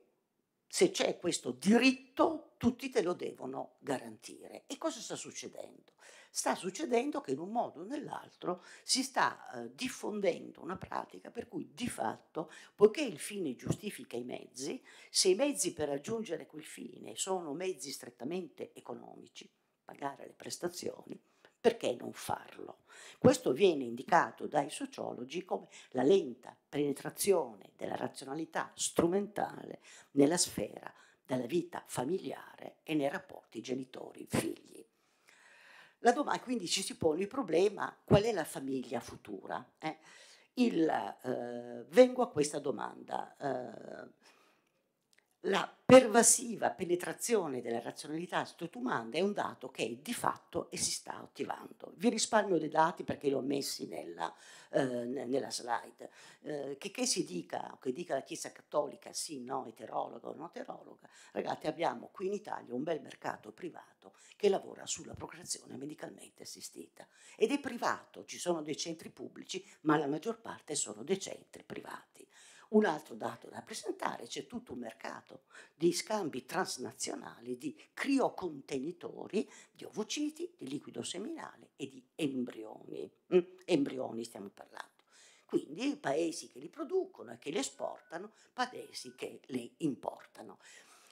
se c'è questo diritto, tutti te lo devono garantire. E cosa sta succedendo? sta succedendo che in un modo o nell'altro si sta eh, diffondendo una pratica per cui di fatto, poiché il fine giustifica i mezzi, se i mezzi per raggiungere quel fine sono mezzi strettamente economici, pagare le prestazioni, perché non farlo? Questo viene indicato dai sociologi come la lenta penetrazione della razionalità strumentale nella sfera della vita familiare e nei rapporti genitori-figli. La domanda, quindi ci si pone il problema qual è la famiglia futura? Eh? Il, eh, vengo a questa domanda. Eh, la pervasiva penetrazione della razionalità stotumanda è un dato che di fatto e si sta attivando. Vi risparmio dei dati perché li ho messi nella, eh, nella slide. Eh, che, che, si dica, che dica la Chiesa Cattolica, sì, no, eterologa o no eterologa, ragazzi abbiamo qui in Italia un bel mercato privato che lavora sulla procreazione medicalmente assistita. Ed è privato, ci sono dei centri pubblici, ma la maggior parte sono dei centri privati. Un altro dato da presentare, c'è tutto un mercato di scambi transnazionali di criocontenitori di ovociti, di liquido seminale e di embrioni. Mm, embrioni stiamo parlando. Quindi paesi che li producono e che li esportano, paesi che li importano.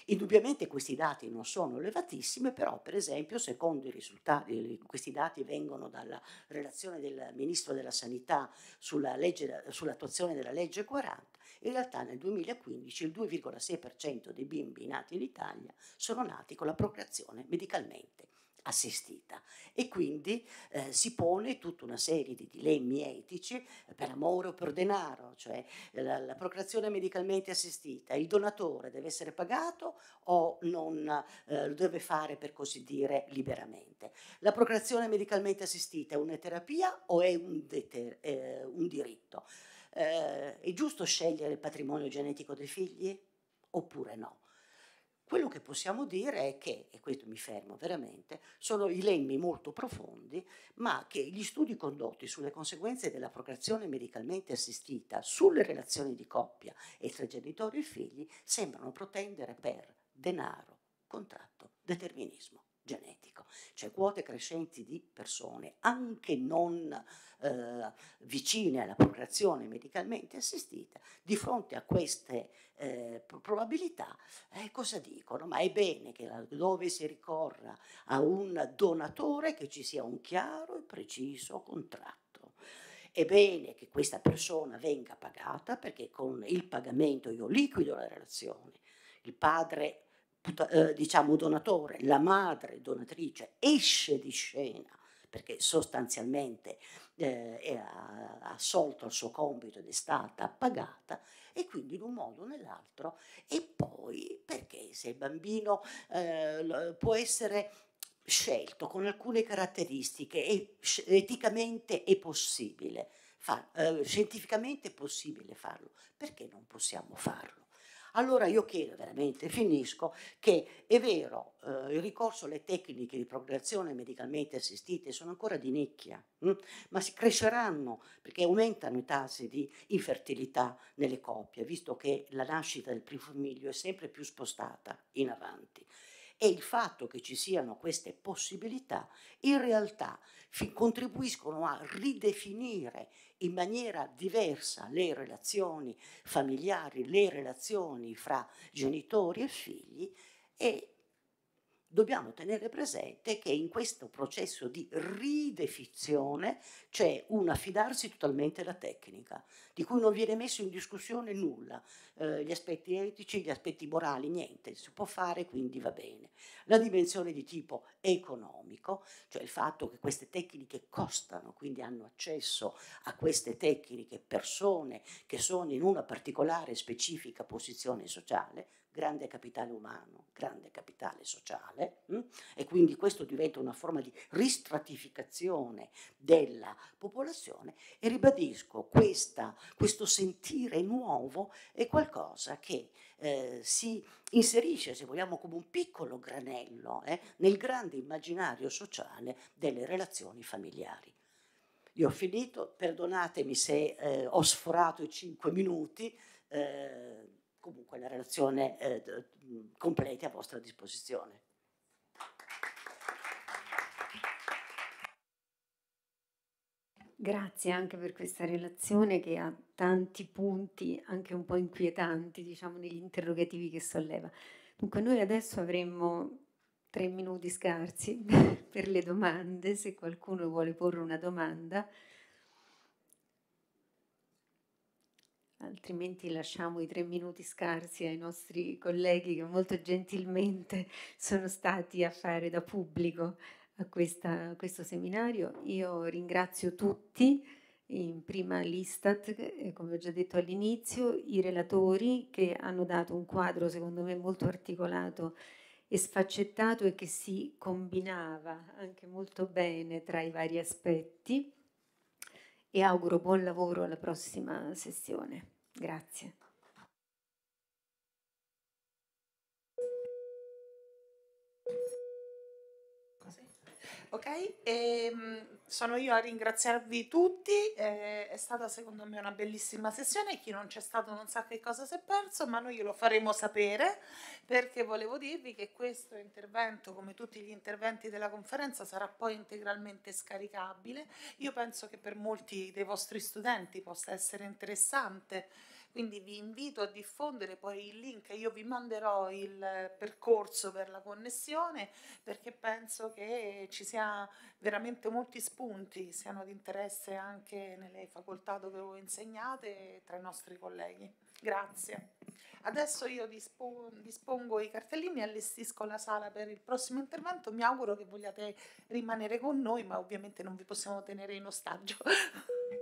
Indubbiamente questi dati non sono elevatissimi, però per esempio secondo i risultati, questi dati vengono dalla relazione del Ministro della Sanità sulla legge, sull'attuazione della legge 40, in realtà nel 2015 il 2,6% dei bimbi nati in Italia sono nati con la procreazione medicalmente assistita e quindi eh, si pone tutta una serie di dilemmi etici eh, per amore o per denaro, cioè eh, la, la, procreazione medicalmente assistita, il donatore deve essere pagato o non, eh, lo deve fare per così dire liberamente. La procreazione medicalmente assistita è una terapia o è un, un diritto? eh, è giusto scegliere il patrimonio genetico dei figli oppure no? Quello che possiamo dire è che, e questo mi fermo veramente, sono i lemmi molto profondi, ma che gli studi condotti sulle conseguenze della procreazione medicalmente assistita sulle relazioni di coppia e tra genitori e figli sembrano protendere per denaro, contratto, determinismo genetico, cioè quote crescenti di persone anche non eh, vicine alla procreazione medicalmente assistita, di fronte a queste eh, probabilità, eh, cosa dicono? Ma è bene che dove si ricorra a un donatore che ci sia un chiaro e preciso contratto è bene che questa persona venga pagata perché con il pagamento io liquido la relazione. Il padre eh, diciamo donatore, la madre donatrice esce di scena perché sostanzialmente eh, ha assolto il suo compito ed è stata pagata e quindi in un modo o nell'altro e poi perché se il bambino eh, può essere scelto con alcune caratteristiche e eticamente è possibile, far, eh, scientificamente è possibile farlo, perché non possiamo farlo? Allora io chiedo veramente, finisco, che è vero, eh, il ricorso alle tecniche di procreazione medicalmente assistite sono ancora di nicchia, mh? Mm? ma si cresceranno perché aumentano i tassi di infertilità nelle coppie, visto che la nascita del primo figlio è sempre più spostata in avanti e il fatto che ci siano queste possibilità in realtà contribuiscono a ridefinire in maniera diversa le relazioni familiari, le relazioni fra genitori e figli e dobbiamo tenere presente che in questo processo di ridefizione c'è un affidarsi totalmente alla tecnica, di cui non viene messo in discussione nulla, eh, gli aspetti etici, gli aspetti morali, niente, si può fare, quindi va bene. La dimensione di tipo economico, cioè il fatto che queste tecniche costano, quindi hanno accesso a queste tecniche persone che sono in una particolare specifica posizione sociale, grande capitale umano, grande capitale sociale mh? Mm? e quindi questo diventa una forma di ristratificazione della popolazione e ribadisco questa, questo sentire nuovo è qualcosa che eh, si inserisce, se vogliamo, come un piccolo granello eh, nel grande immaginario sociale delle relazioni familiari. Io ho finito, perdonatemi se eh, ho sforato i cinque minuti. Eh, comunque la relazione eh, completa a vostra disposizione. Grazie anche per questa relazione che ha tanti punti anche un po' inquietanti, diciamo, negli interrogativi che solleva. Dunque noi adesso avremmo tre minuti scarsi [laughs] per le domande, se qualcuno vuole porre una domanda. altrimenti lasciamo i tre minuti scarsi ai nostri colleghi che molto gentilmente [laughs] sono stati a fare da pubblico a, questa, a questo seminario. Io ringrazio tutti, in prima l'Istat, eh, come ho già detto all'inizio, i relatori che hanno dato un quadro secondo me molto articolato e sfaccettato e che si combinava anche molto bene tra i vari aspetti e auguro buon lavoro alla prossima sessione. Grazie. Ok, ehm, sono io a ringraziarvi tutti, eh, è stata secondo me una bellissima sessione, chi non c'è stato non sa che cosa si è perso, ma noi lo faremo sapere perché volevo dirvi che questo intervento, come tutti gli interventi della conferenza, sarà poi integralmente scaricabile. Io penso che per molti dei vostri studenti possa essere interessante quindi vi invito a diffondere poi il link, io vi manderò il percorso per la connessione perché penso che ci sia veramente molti spunti, siano di interesse anche nelle facoltà dove voi insegnate tra i nostri colleghi. Grazie. Adesso io dispongo i cartellini e allestisco la sala per il prossimo intervento. Mi auguro che vogliate rimanere con noi, ma ovviamente non vi possiamo tenere in ostaggio. [laughs]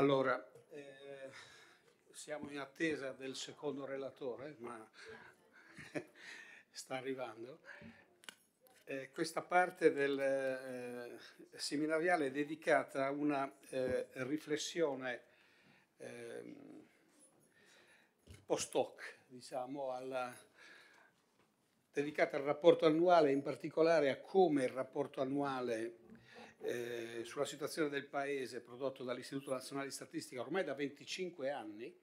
Allora, eh, siamo in attesa del secondo relatore, ma [laughs] sta arrivando. Eh, questa parte del eh, seminariale è dedicata a una eh, riflessione ehm, post hoc, diciamo, alla, dedicata al rapporto annuale, in particolare a come il rapporto annuale eh, sulla situazione del paese prodotto dall'Istituto Nazionale di Statistica ormai da 25 anni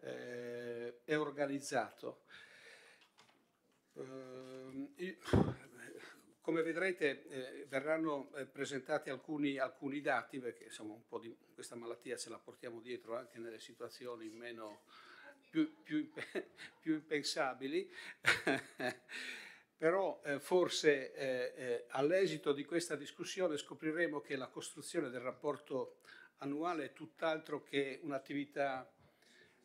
eh, è organizzato. Eh, come vedrete eh, verranno eh, presentati alcuni, alcuni, dati perché insomma, di, questa malattia ce la portiamo dietro anche nelle situazioni meno, più, più, [laughs] più impensabili. [laughs] però eh, forse eh, eh, all'esito di questa discussione scopriremo che la costruzione del rapporto annuale è tutt'altro che un'attività,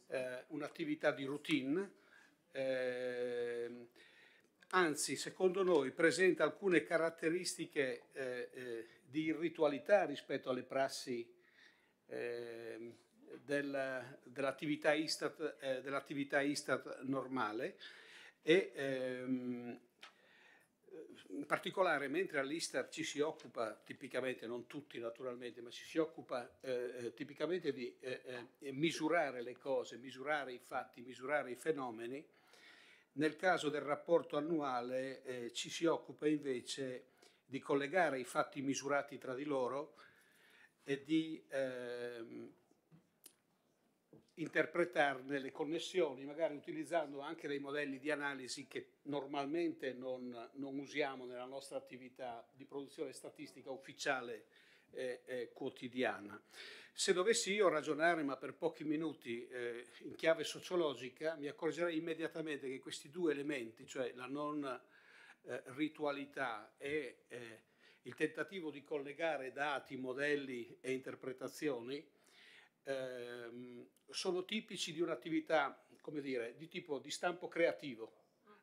eh, un di routine, ehm, anzi secondo noi presenta alcune caratteristiche eh, di ritualità rispetto alle prassi ehm, del, dell'attività Istat, eh, dell Istat, normale e ehm, in particolare mentre all'Istat ci si occupa tipicamente, non tutti naturalmente, ma ci si occupa eh, eh tipicamente di eh, eh, misurare le cose, misurare i fatti, misurare i fenomeni, nel caso del rapporto annuale eh, ci si occupa invece di collegare i fatti misurati tra di loro e di ehm, interpretarne le connessioni, magari utilizzando anche dei modelli di analisi che normalmente non, non usiamo nella nostra attività di produzione statistica ufficiale eh, eh, quotidiana. Se dovessi io ragionare, ma per pochi minuti, eh, in chiave sociologica, mi accorgerei immediatamente che questi due elementi, cioè la non eh, ritualità e eh, il tentativo di collegare dati, modelli e interpretazioni, eh, sono tipici di un'attività, come dire, di tipo di stampo creativo.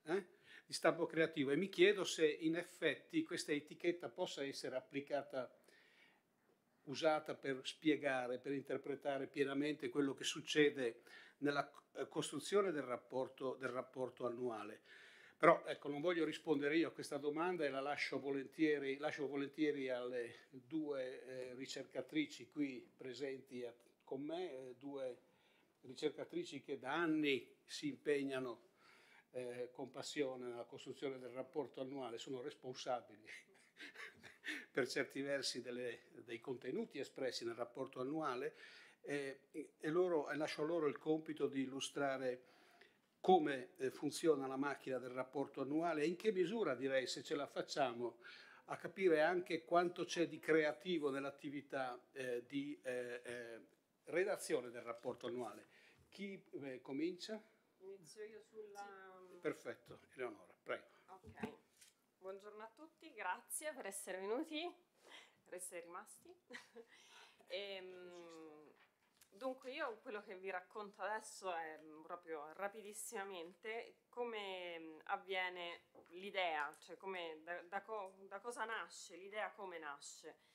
Ah. Eh? Di stampo creativo e mi chiedo se in effetti questa etichetta possa essere applicata, usata per spiegare, per interpretare pienamente quello che succede nella eh, costruzione del rapporto, del rapporto annuale. Però ecco, non voglio rispondere io a questa domanda e la lascio volentieri, lascio volentieri alle due eh, ricercatrici qui presenti a, con me eh, due ricercatrici che da anni si impegnano eh, con passione nella costruzione del rapporto annuale, sono responsabili [laughs] per certi versi delle, dei contenuti espressi nel rapporto annuale eh, e, loro, e, lascio loro il compito di illustrare come eh, funziona la macchina del rapporto annuale e in che misura, direi, se ce la facciamo, a capire anche quanto c'è di creativo nell'attività eh, di eh, eh redazione del rapporto annuale. Chi eh, comincia? Inizio io sulla... Perfetto, Eleonora, prego. Ok, buongiorno a tutti, grazie per essere venuti, per essere rimasti. [laughs] e, ehm, dunque io quello che vi racconto adesso è mm, proprio rapidissimamente come mm, avviene l'idea, cioè come, da, da, co, da cosa nasce, l'idea come nasce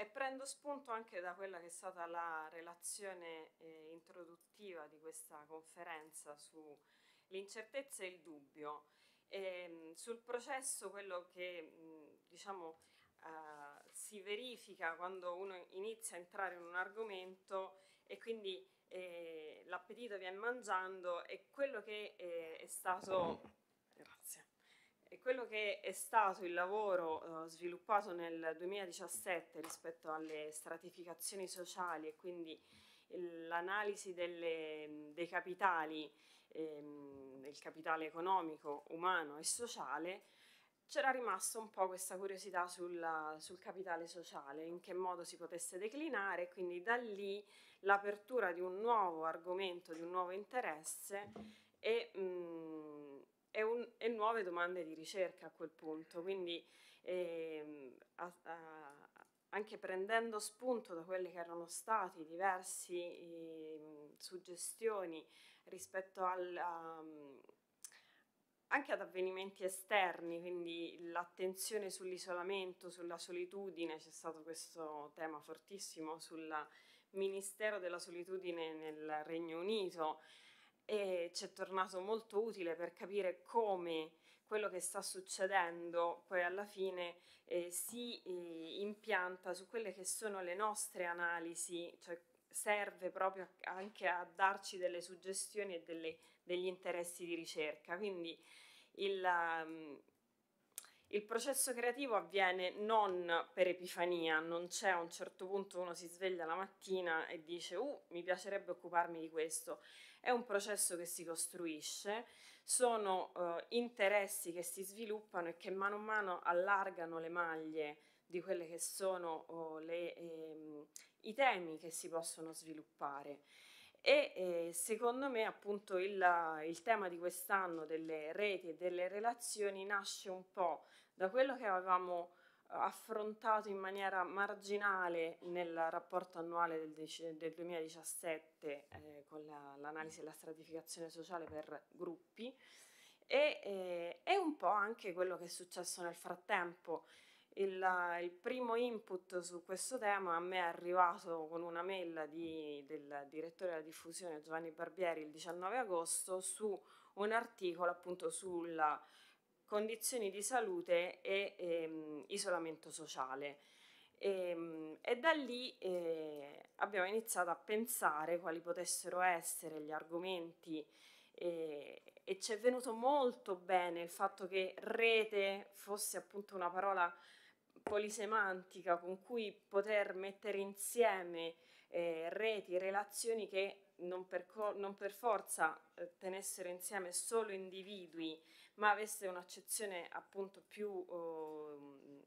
e prendo spunto anche da quella che è stata la relazione eh, introduttiva di questa conferenza sull'incertezza e il dubbio. E, ehm, sul processo quello che diciamo, Uh, si verifica quando uno inizia a entrare in un argomento e quindi eh, l'appetito viene mangiando e quello che eh, è stato e quello che è stato il lavoro eh, sviluppato nel 2017 rispetto alle stratificazioni sociali e quindi l'analisi dei capitali, ehm, del capitale economico, umano e sociale, c'era rimasta un po' questa curiosità sulla, sul capitale sociale, in che modo si potesse declinare, quindi da lì l'apertura di un nuovo argomento, di un nuovo interesse e mh, mm, e, un, e nuove domande di ricerca a quel punto. Quindi eh, a, a, anche prendendo spunto da quelli che erano stati diversi ehm, suggestioni rispetto al, a, ehm, anche ad avvenimenti esterni, quindi l'attenzione sull'isolamento, sulla solitudine, c'è stato questo tema fortissimo sul Ministero della Solitudine nel Regno Unito, e ci è tornato molto utile per capire come quello che sta succedendo poi alla fine eh, si eh, impianta su quelle che sono le nostre analisi, cioè serve proprio anche a darci delle suggestioni e delle, degli interessi di ricerca. Quindi il, um, il processo creativo avviene non per epifania, non c'è a un certo punto uno si sveglia la mattina e dice uh, mi piacerebbe occuparmi di questo, è un processo che si costruisce, sono eh, interessi che si sviluppano e che mano a mano allargano le maglie di quelli che sono oh, le, ehm, i temi che si possono sviluppare. E eh, secondo me appunto il, il tema di quest'anno delle reti e delle relazioni nasce un po' da quello che avevamo affrontato in maniera marginale nel rapporto annuale del, del 2017 eh. eh, con l'analisi la, mm. della stratificazione sociale per gruppi e eh, è un po' anche quello che è successo nel frattempo. Il, il, primo input su questo tema a me è arrivato con una mail di, del direttore della diffusione Giovanni Barbieri il 19 agosto su un articolo appunto sulla condizioni di salute e ehm, isolamento sociale. E, ehm, e da lì eh, abbiamo iniziato a pensare quali potessero essere gli argomenti eh, e ci è venuto molto bene il fatto che rete fosse appunto una parola polisemantica con cui poter mettere insieme eh, reti, relazioni che non per, non per forza eh, tenessero insieme solo individui, ma avesse un'accezione appunto più eh,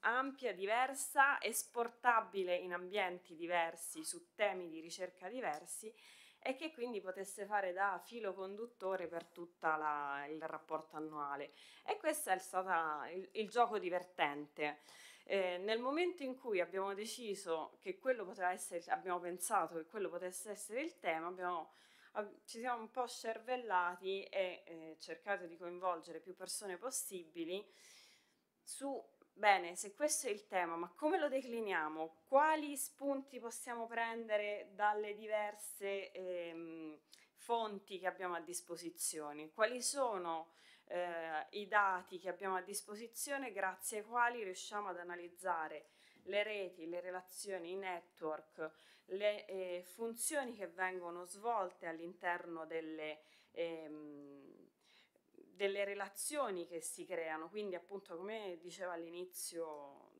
ampia, diversa, esportabile in ambienti diversi, su temi di ricerca diversi e che quindi potesse fare da filo conduttore per tutto il rapporto annuale. E questo è stato il, il gioco divertente. Eh, nel momento in cui abbiamo deciso che quello poteva essere, abbiamo pensato che quello potesse essere il tema, abbiamo ci siamo un po' scervellati e eh, cercato di coinvolgere più persone possibili su Bene, se questo è il tema, ma come lo decliniamo? Quali spunti possiamo prendere dalle diverse ehm, fonti che abbiamo a disposizione? Quali sono eh, i dati che abbiamo a disposizione grazie ai quali riusciamo ad analizzare le reti, le relazioni, i network, le eh, funzioni che vengono svolte all'interno delle, ehm, delle, relazioni che si creano. Quindi appunto come diceva all'inizio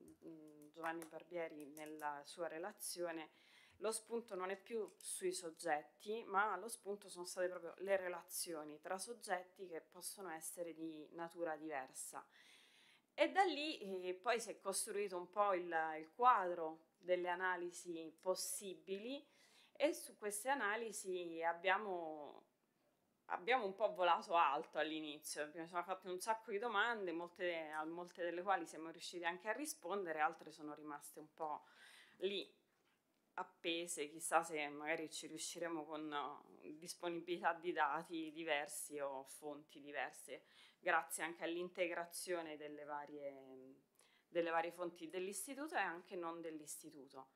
Giovanni Barbieri nella sua relazione, lo spunto non è più sui soggetti, ma lo spunto sono state proprio le relazioni tra soggetti che possono essere di natura diversa. E da lì eh, poi si è costruito un po' il, il quadro delle analisi possibili e su queste analisi abbiamo, abbiamo un po' volato alto all'inizio, abbiamo sono fatte un sacco di domande, molte, a molte delle quali siamo riusciti anche a rispondere, altre sono rimaste un po' lì appese, chissà se magari ci riusciremo con uh, disponibilità di dati diversi o fonti diverse, grazie anche all'integrazione delle varie delle varie fonti dell'istituto e anche non dell'istituto.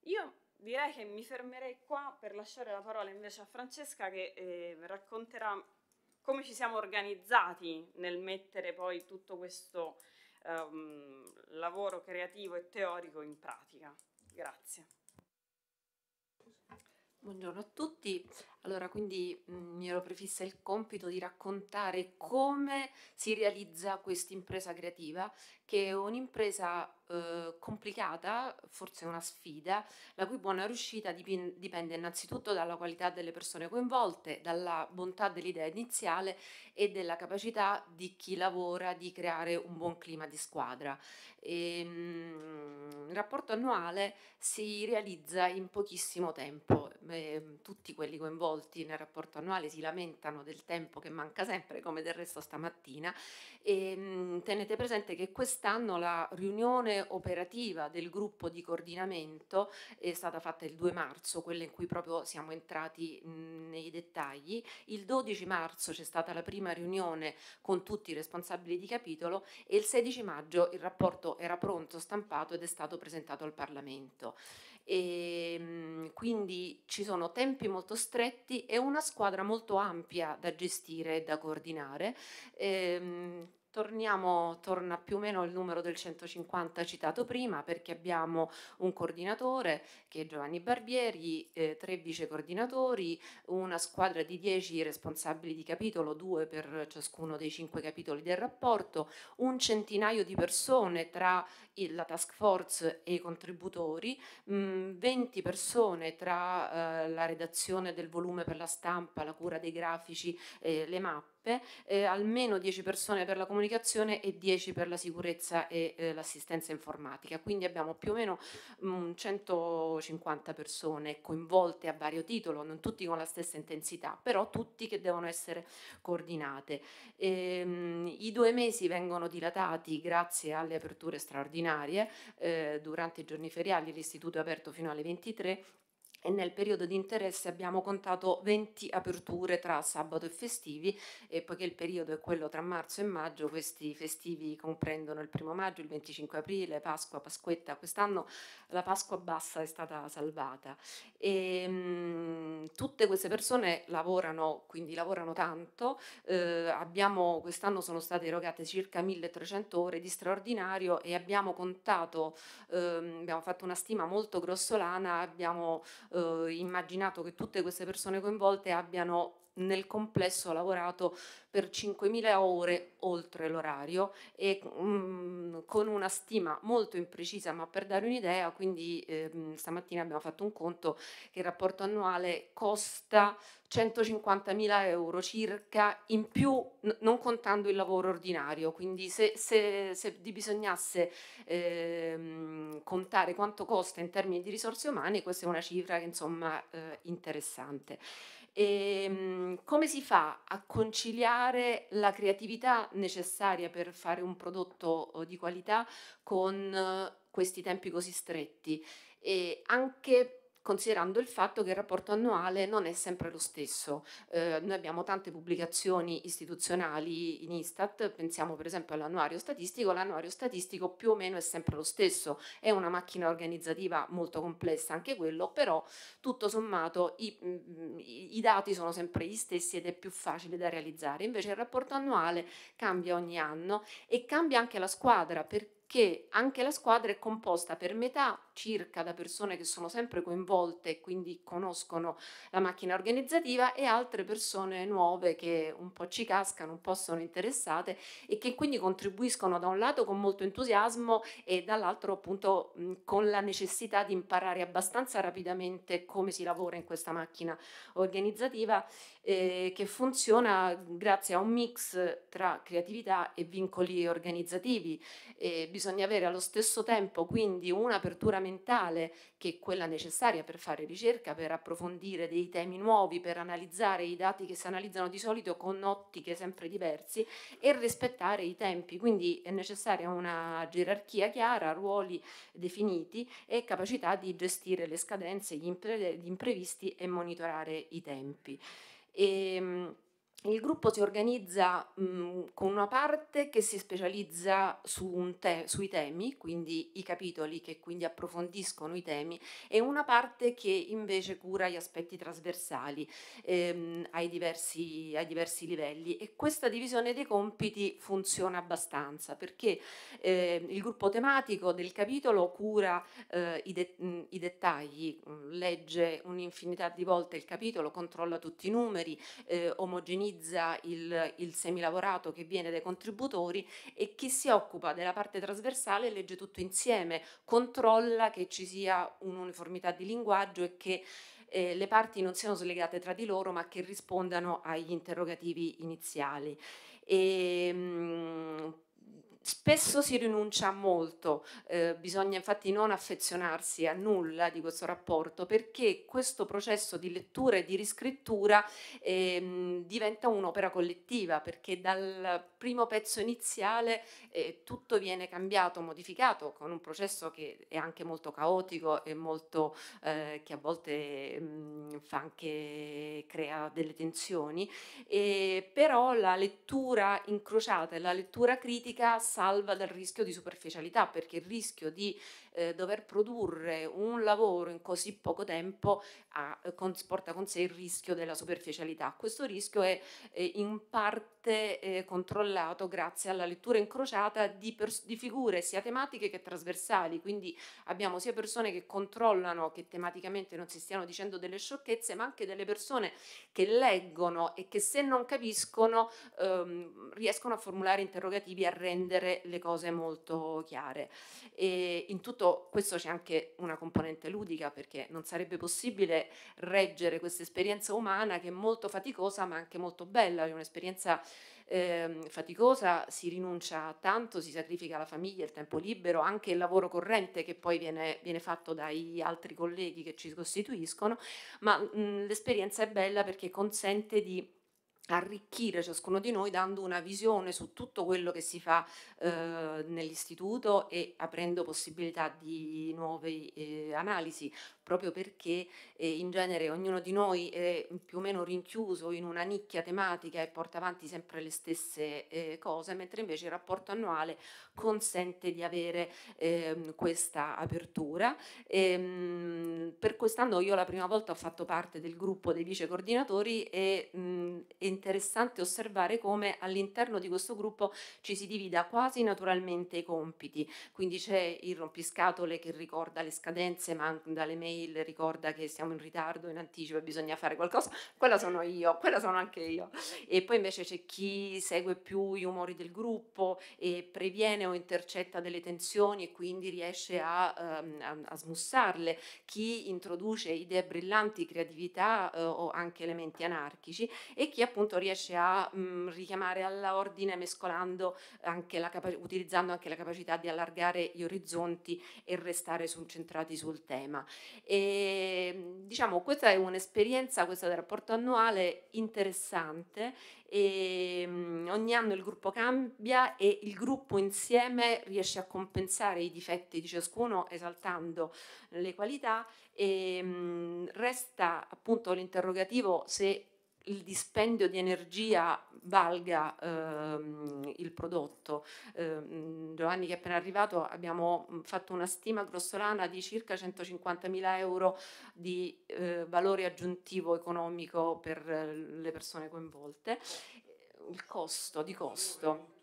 Io direi che mi fermerei qua per lasciare la parola invece a Francesca che eh, racconterà come ci siamo organizzati nel mettere poi tutto questo ehm, lavoro creativo e teorico in pratica. Grazie. Buongiorno a tutti. Allora, quindi mh, mm, mi ero prefissa il compito di raccontare come si realizza questa impresa creativa, che è un'impresa eh, complicata, forse una sfida, la cui buona riuscita dipende innanzitutto dalla qualità delle persone coinvolte, dalla bontà dell'idea iniziale e della capacità di chi lavora di creare un buon clima di squadra. E, ehm, mh, il rapporto annuale si realizza in pochissimo tempo, eh, tutti quelli coinvolti coinvolti nel rapporto annuale si lamentano del tempo che manca sempre, come del resto stamattina. E, ehm, tenete presente che quest'anno la riunione operativa del gruppo di coordinamento è stata fatta il 2 marzo, quella in cui proprio siamo entrati nei dettagli. Il 12 marzo c'è stata la prima riunione con tutti i responsabili di capitolo e il 16 maggio il rapporto era pronto, stampato ed è stato presentato al Parlamento e ehm, quindi ci sono tempi molto stretti e una squadra molto ampia da gestire e da coordinare. Ehm, torniamo, torna più o meno al numero del 150 citato prima perché abbiamo un coordinatore che è Giovanni Barbieri, eh, tre vice coordinatori, una squadra di 10 responsabili di capitolo, due per ciascuno dei cinque capitoli del rapporto, un centinaio di persone tra il, la task force e i contributori, mh, mm, 20 persone tra eh, la redazione del volume per la stampa, la cura dei grafici, eh, le mappe mappe, eh, almeno 10 persone per la comunicazione e 10 per la sicurezza e eh, l'assistenza informatica. Quindi abbiamo più o meno mh, mm, 150 persone coinvolte a vario titolo, non tutti con la stessa intensità, però tutti che devono essere coordinate. E, ehm, mh, I due mesi vengono dilatati grazie alle aperture straordinarie. Eh, durante i giorni feriali l'istituto è aperto fino alle 23 e nel periodo di interesse abbiamo contato 20 aperture tra sabato e festivi e poiché il periodo è quello tra marzo e maggio, questi festivi comprendono il primo maggio, il 25 aprile, Pasqua, Pasquetta, quest'anno la Pasqua bassa è stata salvata e ehm, mh, tutte queste persone lavorano, quindi lavorano tanto, eh, abbiamo, quest'anno sono state erogate circa 1300 ore di straordinario e abbiamo contato, ehm, abbiamo fatto una stima molto grossolana, abbiamo eh, eh, immaginato che tutte queste persone coinvolte abbiano nel complesso ho lavorato per 5.000 ore oltre l'orario e mh, mm, con una stima molto imprecisa, ma per dare un'idea, quindi ehm, stamattina abbiamo fatto un conto che il rapporto annuale costa 150.000 euro circa in più, non contando il lavoro ordinario, quindi se, se, se bisognasse ehm, contare quanto costa in termini di risorse umane, questa è una cifra che insomma eh, interessante. E ehm, come si fa a conciliare la creatività necessaria per fare un prodotto eh, di qualità con eh, questi tempi così stretti? E anche considerando il fatto che il rapporto annuale non è sempre lo stesso. Eh, noi abbiamo tante pubblicazioni istituzionali in Istat, pensiamo per esempio all'annuario statistico, l'annuario statistico più o meno è sempre lo stesso, è una macchina organizzativa molto complessa anche quello, però tutto sommato i, mm, i dati sono sempre gli stessi ed è più facile da realizzare. Invece il rapporto annuale cambia ogni anno e cambia anche la squadra perché anche la squadra è composta per metà circa da persone che sono sempre coinvolte e quindi conoscono la macchina organizzativa e altre persone nuove che un po' ci cascano, un po' sono interessate e che quindi contribuiscono da un lato con molto entusiasmo e dall'altro appunto con la necessità di imparare abbastanza rapidamente come si lavora in questa macchina organizzativa eh, che funziona grazie a un mix tra creatività e vincoli organizzativi. Eh, bisogna avere allo stesso tempo quindi un'apertura fondamentale che è quella necessaria per fare ricerca, per approfondire dei temi nuovi, per analizzare i dati che si analizzano di solito con ottiche sempre diversi e rispettare i tempi. Quindi è necessaria una gerarchia chiara, ruoli definiti e capacità di gestire le scadenze, gli, impre- gli imprevisti e monitorare i tempi. E, ehm, il gruppo si organizza mh, mhmm, con una parte che si specializza su te sui temi, quindi i capitoli che quindi approfondiscono i temi, e una parte che invece cura gli aspetti trasversali ehm, ai, diversi, ai, diversi, livelli. E questa divisione dei compiti funziona abbastanza perché eh, il gruppo tematico del capitolo cura eh, i, de mhmm, i dettagli, legge un'infinità di volte il capitolo, controlla tutti i numeri, eh, omogenizza organizza il, il semilavorato che viene dai contributori e chi si occupa della parte trasversale legge tutto insieme, controlla che ci sia un'uniformità di linguaggio e che eh, le parti non siano slegate tra di loro ma che rispondano agli interrogativi iniziali. E, ehm, mh, spesso si rinuncia a molto, eh, bisogna infatti non affezionarsi a nulla di questo rapporto perché questo processo di lettura e di riscrittura ehm, diventa un'opera collettiva perché dal primo pezzo iniziale eh, tutto viene cambiato, modificato con un processo che è anche molto caotico e molto, eh, che a volte mh, mm, fa anche, crea delle tensioni, e però la lettura incrociata e la lettura critica salva dal rischio di superficialità, perché il rischio di eh, dover produrre un lavoro in così poco tempo ha, eh, con, porta con sé il rischio della superficialità. Questo rischio è eh, in parte eh, controllato grazie alla lettura incrociata di, di, figure sia tematiche che trasversali, quindi abbiamo sia persone che controllano che tematicamente non si stiano dicendo delle sciocchezze, ma anche delle persone che leggono e che se non capiscono ehm, riescono a formulare interrogativi e a rendere le cose molto chiare. E in tutto soprattutto questo c'è anche una componente ludica perché non sarebbe possibile reggere questa esperienza umana che è molto faticosa ma anche molto bella, è un'esperienza eh, faticosa, si rinuncia a tanto, si sacrifica la famiglia, il tempo libero, anche il lavoro corrente che poi viene, viene fatto dagli altri colleghi che ci costituiscono, ma mhmm, l'esperienza è bella perché consente di arricchire ciascuno di noi dando una visione su tutto quello che si fa eh, nell'istituto e aprendo possibilità di nuove eh, analisi proprio perché eh, in genere ognuno di noi è più o meno rinchiuso in una nicchia tematica e porta avanti sempre le stesse eh, cose, mentre invece il rapporto annuale consente di avere eh, questa apertura. E, ehm, mh, per quest'anno io la prima volta ho fatto parte del gruppo dei vice coordinatori e mh, mm, è interessante osservare come all'interno di questo gruppo ci si divida quasi naturalmente i compiti, quindi c'è il rompiscatole che ricorda le scadenze, ma anche le mail mail, ricorda che siamo in ritardo, in anticipo e bisogna fare qualcosa, quella sono io, quella sono anche io. E poi invece c'è chi segue più gli umori del gruppo e previene o intercetta delle tensioni e quindi riesce a, um, a, a smussarle, chi introduce idee brillanti, creatività uh, o anche elementi anarchici e chi appunto riesce a mh, mm, richiamare all'ordine mescolando anche la capa- utilizzando anche la capacità di allargare gli orizzonti e restare su- sul tema. E, ehm, diciamo, questa è un'esperienza, questo rapporto annuale interessante. E, ehm, ogni anno il gruppo cambia e il gruppo insieme riesce a compensare i difetti di ciascuno esaltando le qualità e ehm, resta appunto l'interrogativo se il dispendio di energia valga ehm, il prodotto. Eh, Giovanni che è appena arrivato abbiamo fatto una stima grossolana di circa 150.000 euro di eh, valore aggiuntivo economico per eh, le persone coinvolte. Il costo di costo.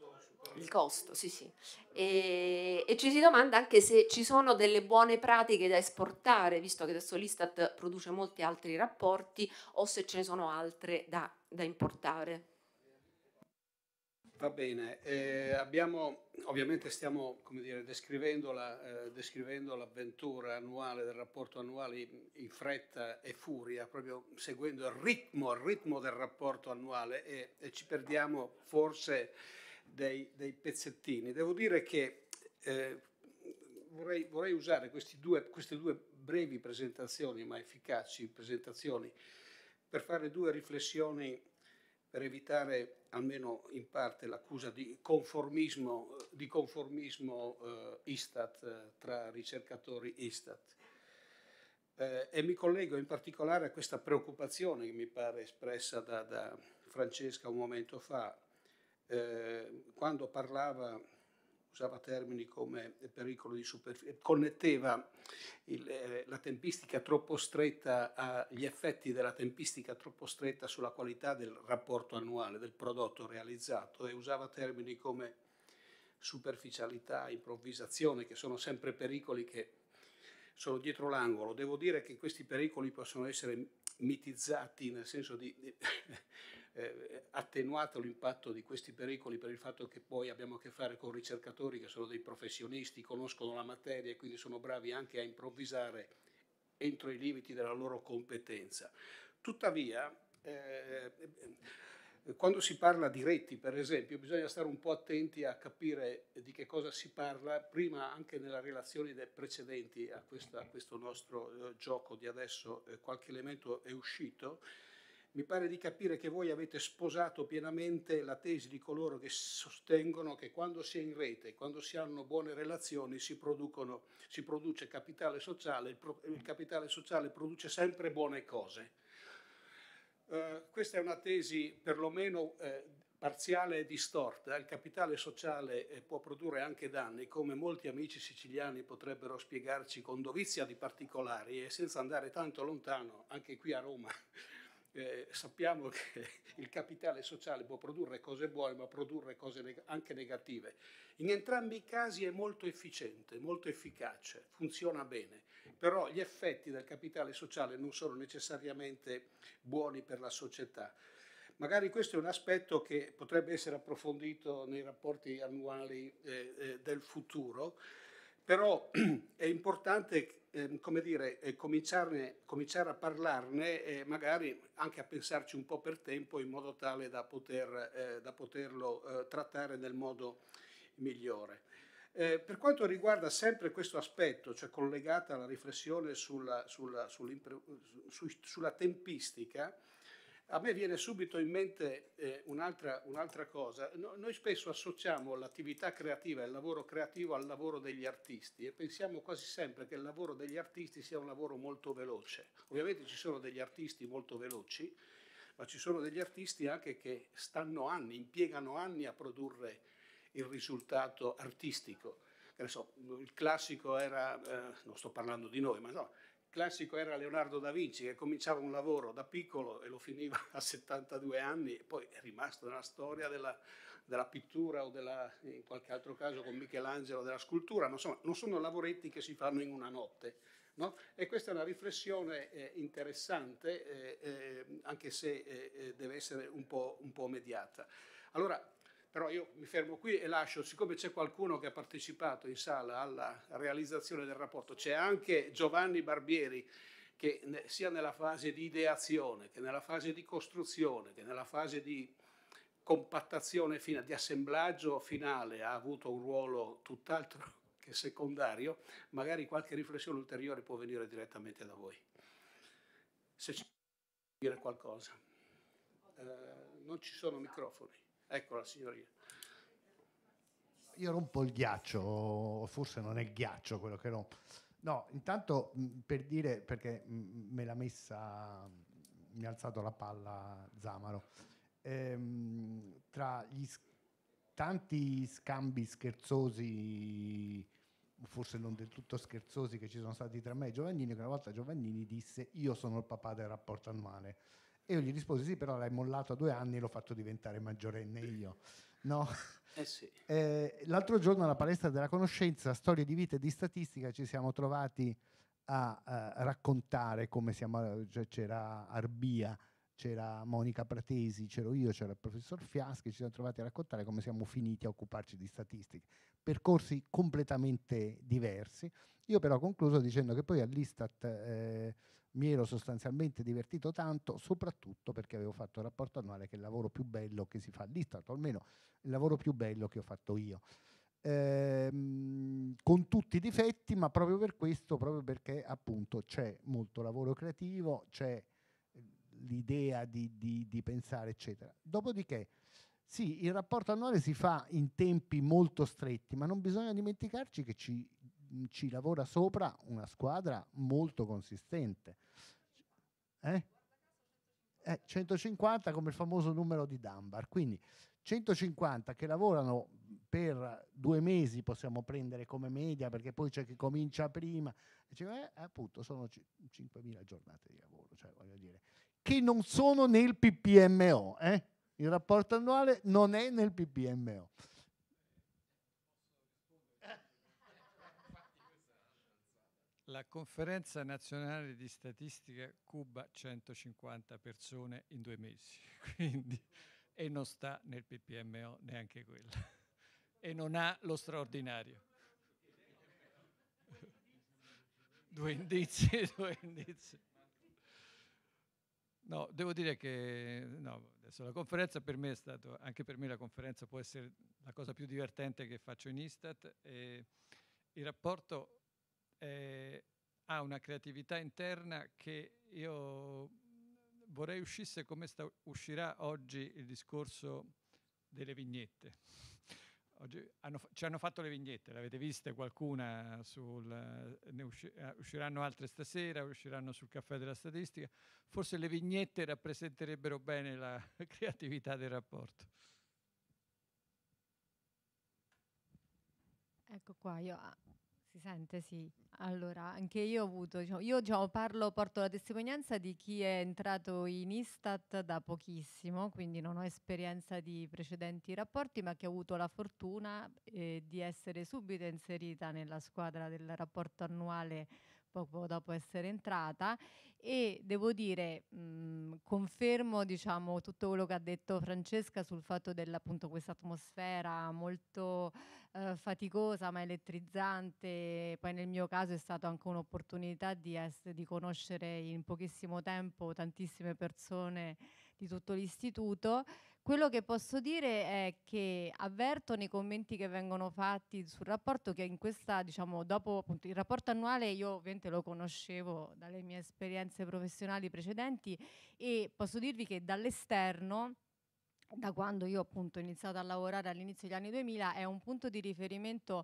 Il costo, sì, sì. E, e, ci si domanda anche se ci sono delle buone pratiche da esportare, visto che adesso l'Istat produce molti altri rapporti, o se ce ne sono altre da, da importare. Va bene, eh, abbiamo, ovviamente stiamo come dire, descrivendo, la, eh, descrivendo l'avventura annuale del rapporto annuale in, in, fretta e furia, proprio seguendo il ritmo, il ritmo del rapporto annuale e, e ci perdiamo forse dei, dei pezzettini. Devo dire che eh, vorrei, vorrei, usare due, queste due brevi presentazioni, ma efficaci presentazioni, per fare due riflessioni per evitare almeno in parte l'accusa di conformismo, di conformismo eh, Istat eh, tra ricercatori Istat. Eh, e mi collego in particolare a questa preoccupazione che mi pare espressa da, da Francesca un momento fa eh, quando parlava, usava termini come pericolo di superficie, connetteva il, eh, la tempistica troppo stretta agli effetti della tempistica troppo stretta sulla qualità del rapporto annuale, del prodotto realizzato e usava termini come superficialità, improvvisazione, che sono sempre pericoli che sono dietro l'angolo. Devo dire che questi pericoli possono essere mitizzati, nel senso di, di eh, attenuato l'impatto di questi pericoli per il fatto che poi abbiamo a che fare con ricercatori che sono dei professionisti, conoscono la materia e quindi sono bravi anche a improvvisare entro i limiti della loro competenza. Tuttavia, eh, quando si parla di reti, per esempio, bisogna stare un po' attenti a capire di che cosa si parla, prima anche nelle relazioni precedenti a, questa, a questo nostro eh, gioco di adesso eh, qualche elemento è uscito, mi pare di capire che voi avete sposato pienamente la tesi di coloro che sostengono che quando si è in rete, quando si hanno buone relazioni, si, si produce capitale sociale, il, pro, il, capitale sociale produce sempre buone cose. Eh, questa è una tesi perlomeno eh, parziale e distorta, il capitale sociale eh, può produrre anche danni, come molti amici siciliani potrebbero spiegarci con dovizia di particolari e senza andare tanto lontano, anche qui a Roma eh, sappiamo che [laughs] il capitale sociale può produrre cose buone ma produrre cose neg anche negative. In entrambi i casi è molto efficiente, molto efficace, funziona bene, però gli effetti del capitale sociale non sono necessariamente buoni per la società. Magari questo è un aspetto che potrebbe essere approfondito nei rapporti annuali eh, eh, del futuro, però [clears throat] è importante eh, come dire, eh, cominciare a parlarne e magari anche a pensarci un po' per tempo in modo tale da, poter, eh, da poterlo eh, trattare nel modo migliore. Eh, per quanto riguarda sempre questo aspetto, cioè collegata alla riflessione sulla, sulla, su, sulla tempistica, a me viene subito in mente eh, un'altra, un'altra, cosa. No, noi spesso associamo l'attività creativa e il lavoro creativo al lavoro degli artisti e pensiamo quasi sempre che il lavoro degli artisti sia un lavoro molto veloce. Ovviamente ci sono degli artisti molto veloci, ma ci sono degli artisti anche che stanno anni, impiegano anni a produrre il risultato artistico. So, il classico era, eh, non sto parlando di noi, ma no, classico era Leonardo da Vinci che cominciava un lavoro da piccolo e lo finiva a 72 anni e poi è rimasto nella storia della, della pittura o della, in qualche altro caso con Michelangelo della scultura, ma insomma non sono lavoretti che si fanno in una notte. No? E questa è una riflessione eh, interessante, eh, eh, anche se eh, eh, deve essere un po', un po' mediata. Allora, però io mi fermo qui e lascio, siccome c'è qualcuno che ha partecipato in sala alla realizzazione del rapporto, c'è anche Giovanni Barbieri che sia nella fase di ideazione, che nella fase di costruzione, che nella fase di compattazione, fine, di assemblaggio finale ha avuto un ruolo tutt'altro [laughs] che secondario, magari qualche riflessione ulteriore può venire direttamente da voi. Se ci può dire qualcosa. Eh, non ci sono microfoni. Ecco la signoria. Io rompo il ghiaccio, forse non è il ghiaccio quello che rompo. No, intanto per dire, perché me l'ha messa, mi ha alzato la palla Zamaro, ehm, tra gli sc- tanti scambi scherzosi, forse non del tutto scherzosi, che ci sono stati tra me e Giovannini, che una volta Giovannini disse io sono il papà del rapporto annuale e io gli risposi sì, però l'hai mollato a due anni e l'ho fatto diventare maggiorenne io. No? Eh sì. eh, l'altro giorno alla palestra della conoscenza, storie di vita e di statistica, ci siamo trovati a, a eh, raccontare come siamo, cioè c'era Arbia c'era Monica Pratesi, c'ero io, c'era il professor Fiaschi, ci siamo trovati a raccontare come siamo finiti a occuparci di statistica. Percorsi completamente diversi. Io però ho concluso dicendo che poi all'Istat eh, mi ero sostanzialmente divertito tanto, soprattutto perché avevo fatto il rapporto annuale che è il lavoro più bello che si fa all'Istat, o almeno il lavoro più bello che ho fatto io. Ehm, con tutti i difetti, ma proprio per questo, proprio perché appunto c'è molto lavoro creativo, c'è l'idea di, di, di pensare, eccetera. Dopodiché, sì, il rapporto annuale si fa in tempi molto stretti, ma non bisogna dimenticarci che ci, ci lavora sopra una squadra molto consistente. Eh? Eh, 150 come il famoso numero di Dunbar, quindi 150 che lavorano per due mesi possiamo prendere come media perché poi c'è chi comincia prima, cioè, eh, appunto sono 5.000 giornate di lavoro, cioè, voglio dire, che non sono nel PPMO. Eh? Il rapporto annuale non è nel PPMO. La conferenza nazionale di statistica Cuba 150 persone in due mesi, [laughs] quindi, e non sta nel PPMO neanche quella, e non ha lo straordinario. Due indizi, [laughs] due indizi. No, devo dire che no, adesso la conferenza per me è stata, anche per me la conferenza può essere la cosa più divertente che faccio in Istat. il rapporto è, eh, ha una creatività interna che io vorrei uscisse come sta, uscirà oggi il discorso delle vignette. Oggi hanno, ci hanno fatto le vignette, le avete viste qualcuna, sul, eh, usci, eh, usciranno altre stasera, usciranno sul caffè della statistica, forse le vignette rappresenterebbero bene la [laughs] creatività del rapporto. Ecco qua, io si sente, sì. Allora, anche io ho avuto, diciamo, io diciamo, parlo, porto la testimonianza di chi è entrato in Istat da pochissimo, quindi non ho esperienza di precedenti rapporti, ma che ha avuto la fortuna eh, di essere subito inserita nella squadra del rapporto annuale poco dopo essere entrata e devo dire, mh, mhmm, confermo diciamo, tutto quello che ha detto Francesca sul fatto dell'appunto questa atmosfera molto eh, faticosa ma elettrizzante, poi nel mio caso è stata anche un'opportunità di, di, conoscere in pochissimo tempo tantissime persone di tutto l'istituto quello che posso dire è che avverto nei commenti che vengono fatti sul rapporto che in questa, diciamo, dopo appunto il rapporto annuale io ovviamente lo conoscevo dalle mie esperienze professionali precedenti e posso dirvi che dall'esterno da quando io appunto ho iniziato a lavorare all'inizio degli anni 2000 è un punto di riferimento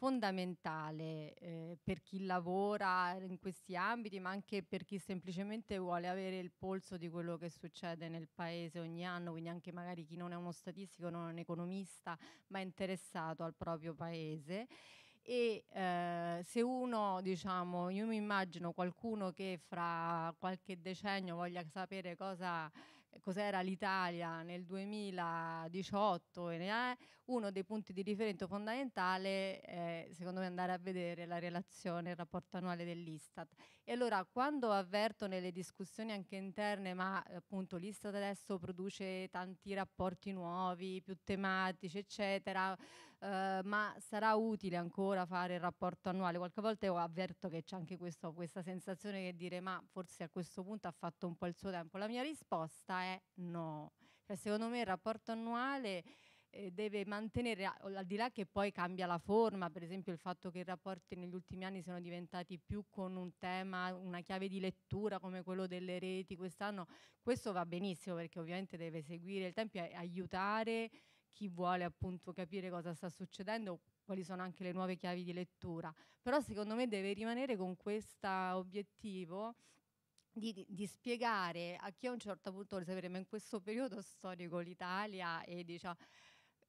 fondamentale eh, per chi lavora in questi ambiti, ma anche per chi semplicemente vuole avere il polso di quello che succede nel paese ogni anno, quindi anche magari chi non è uno statistico, non è un economista, ma è interessato al proprio paese. E eh, se uno, diciamo, io mi immagino qualcuno che fra qualche decennio voglia sapere cosa cos'era l'Italia nel 2018, eh, uno dei punti di riferimento fondamentale è secondo me andare a vedere la relazione, il rapporto annuale dell'Istat. E allora quando avverto nelle discussioni anche interne, ma appunto l'Istat adesso produce tanti rapporti nuovi, più tematici, eccetera, Ehm, ma sarà utile ancora fare il rapporto annuale? Qualche volta ho avverto che c'è anche questo, questa sensazione che dire ma forse a questo punto ha fatto un po' il suo tempo. La mia risposta è no, cioè, secondo me il rapporto annuale eh, deve mantenere, al di là che poi cambia la forma, per esempio il fatto che i rapporti negli ultimi anni siano diventati più con un tema, una chiave di lettura come quello delle reti quest'anno, questo va benissimo perché ovviamente deve seguire il tempo e aiutare chi vuole appunto capire cosa sta succedendo, quali sono anche le nuove chiavi di lettura. Però secondo me deve rimanere con questo obiettivo di, di, spiegare a chi a un certo punto vuole sapere, ma in questo periodo storico l'Italia e diciamo,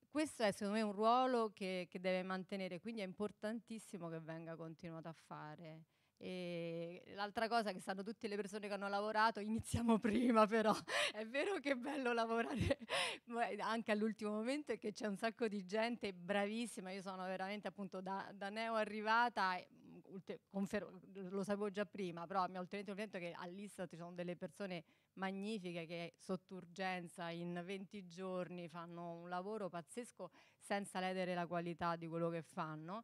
questo è secondo me un ruolo che, che deve mantenere, quindi è importantissimo che venga continuato a fare. E l'altra cosa che sanno tutte le persone che hanno lavorato, iniziamo [laughs] prima però, è vero che è bello lavorare [laughs] anche all'ultimo momento e che c'è un sacco di gente bravissima, io sono veramente appunto da, da neo arrivata, mm, lo sapevo già prima, però mi ha ulteriormente convinto che all'Issa ci sono delle persone magnifiche che sotto urgenza in 20 giorni fanno un lavoro pazzesco senza ledere la qualità di quello che fanno.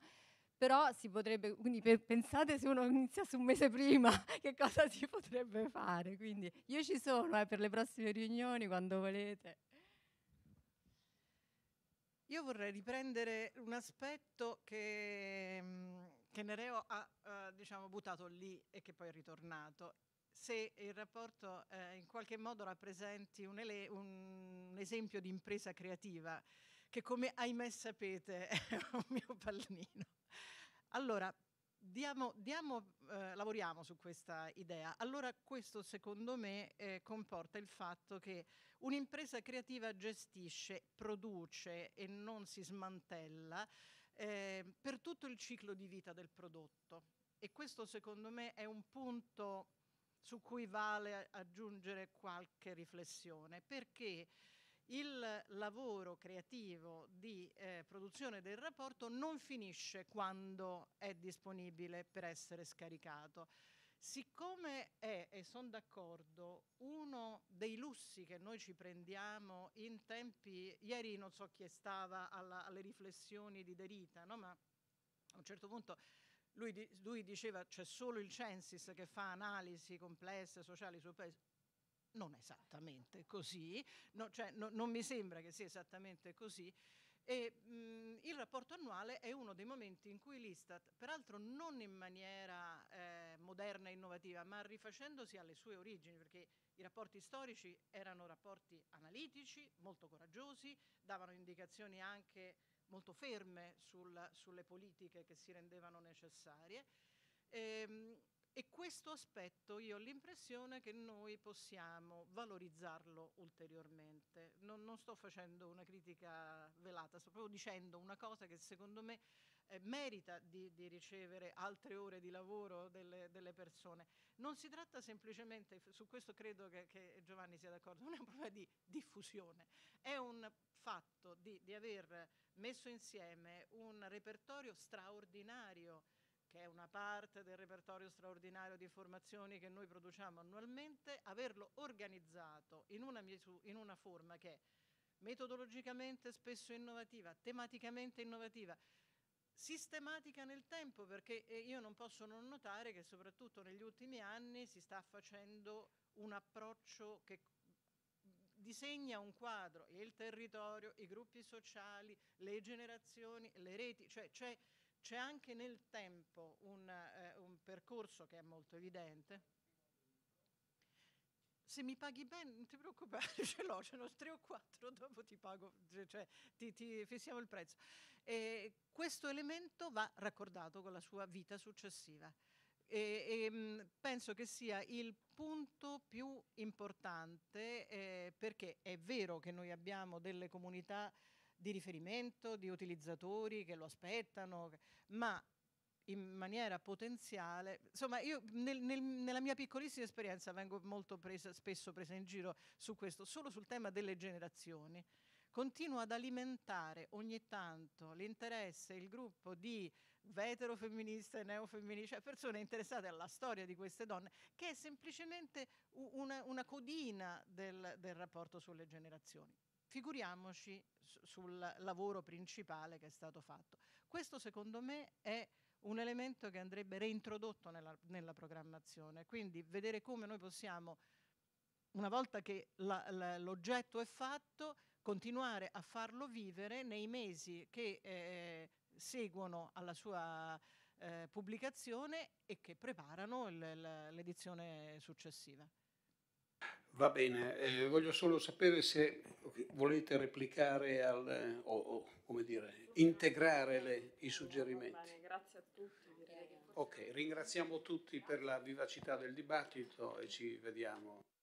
Però si potrebbe, quindi per, pensate se uno iniziasse un mese prima [laughs] che cosa si potrebbe fare. Quindi io ci sono eh, per le prossime riunioni quando volete. Io vorrei riprendere un aspetto che, mm, che Nereo ha eh, diciamo, buttato lì e che poi è ritornato. Se il rapporto eh, in qualche modo rappresenti un, ele- un esempio di impresa creativa, che come ahimè sapete [laughs] è un mio pallino. Allora, diamo, diamo, eh, lavoriamo su questa idea. Allora, questo secondo me eh, comporta il fatto che un'impresa creativa gestisce, produce e non si smantella eh, per tutto il ciclo di vita del prodotto. E questo secondo me è un punto su cui vale aggiungere qualche riflessione, perché il lavoro creativo di eh, produzione del rapporto non finisce quando è disponibile per essere scaricato. Siccome è, e sono d'accordo, uno dei lussi che noi ci prendiamo in tempi, ieri non so chi stava alla, alle riflessioni di Derita, no? ma a un certo punto lui, lui diceva c'è solo il Censis che fa analisi complesse sociali sul paese, non esattamente così, no, cioè, no, non mi sembra che sia esattamente così, e, mh, mm, il rapporto annuale è uno dei momenti in cui l'Istat, peraltro non in maniera eh, moderna e innovativa, ma rifacendosi alle sue origini, perché i rapporti storici erano rapporti analitici, molto coraggiosi, davano indicazioni anche molto ferme sul, sulle politiche che si rendevano necessarie. E, ehm, mh, e questo aspetto io ho l'impressione che noi possiamo valorizzarlo ulteriormente. Non, non, sto facendo una critica velata, sto proprio dicendo una cosa che secondo me eh, merita di, di, ricevere altre ore di lavoro delle, delle, persone. Non si tratta semplicemente, su questo credo che, che Giovanni sia d'accordo, non è un problema di diffusione, è un fatto di, di aver messo insieme un repertorio straordinario che è una parte del repertorio straordinario di formazioni che noi produciamo annualmente, averlo organizzato in una, in una forma che è metodologicamente spesso innovativa, tematicamente innovativa, sistematica nel tempo, perché eh, io non posso non notare che soprattutto negli ultimi anni si sta facendo un approccio che disegna un quadro, il territorio, i gruppi sociali, le generazioni, le reti, cioè c'è... Cioè c'è anche nel tempo un, eh, un, percorso che è molto evidente. Se mi paghi bene, non ti preoccupare, [laughs] ce l'ho, ce l'ho tre o quattro, dopo ti pago, cioè, cioè ti, ti fissiamo il prezzo. E questo elemento va raccordato con la sua vita successiva. E, e, mm, penso che sia il punto più importante eh, perché è vero che noi abbiamo delle comunità di riferimento, di utilizzatori che lo aspettano, ma in maniera potenziale. Insomma, io nel, nel, nella mia piccolissima esperienza vengo molto presa, spesso presa in giro su questo, solo sul tema delle generazioni. Continuo ad alimentare ogni tanto l'interesse, il gruppo di veterofemministe, neofemministe, cioè persone interessate alla storia di queste donne, che è semplicemente una, una codina del, del rapporto sulle generazioni figuriamoci sul lavoro principale che è stato fatto. Questo secondo me è un elemento che andrebbe reintrodotto nella, nella programmazione, quindi vedere come noi possiamo, una volta che l'oggetto è fatto, continuare a farlo vivere nei mesi che eh, seguono alla sua eh, pubblicazione e che preparano l'edizione successiva. Va bene, eh, voglio solo sapere se volete replicare al, eh, o, o, come dire, integrare le, i suggerimenti. Bene, grazie a tutti. Direi. Ok, ringraziamo tutti per la vivacità del dibattito e ci vediamo.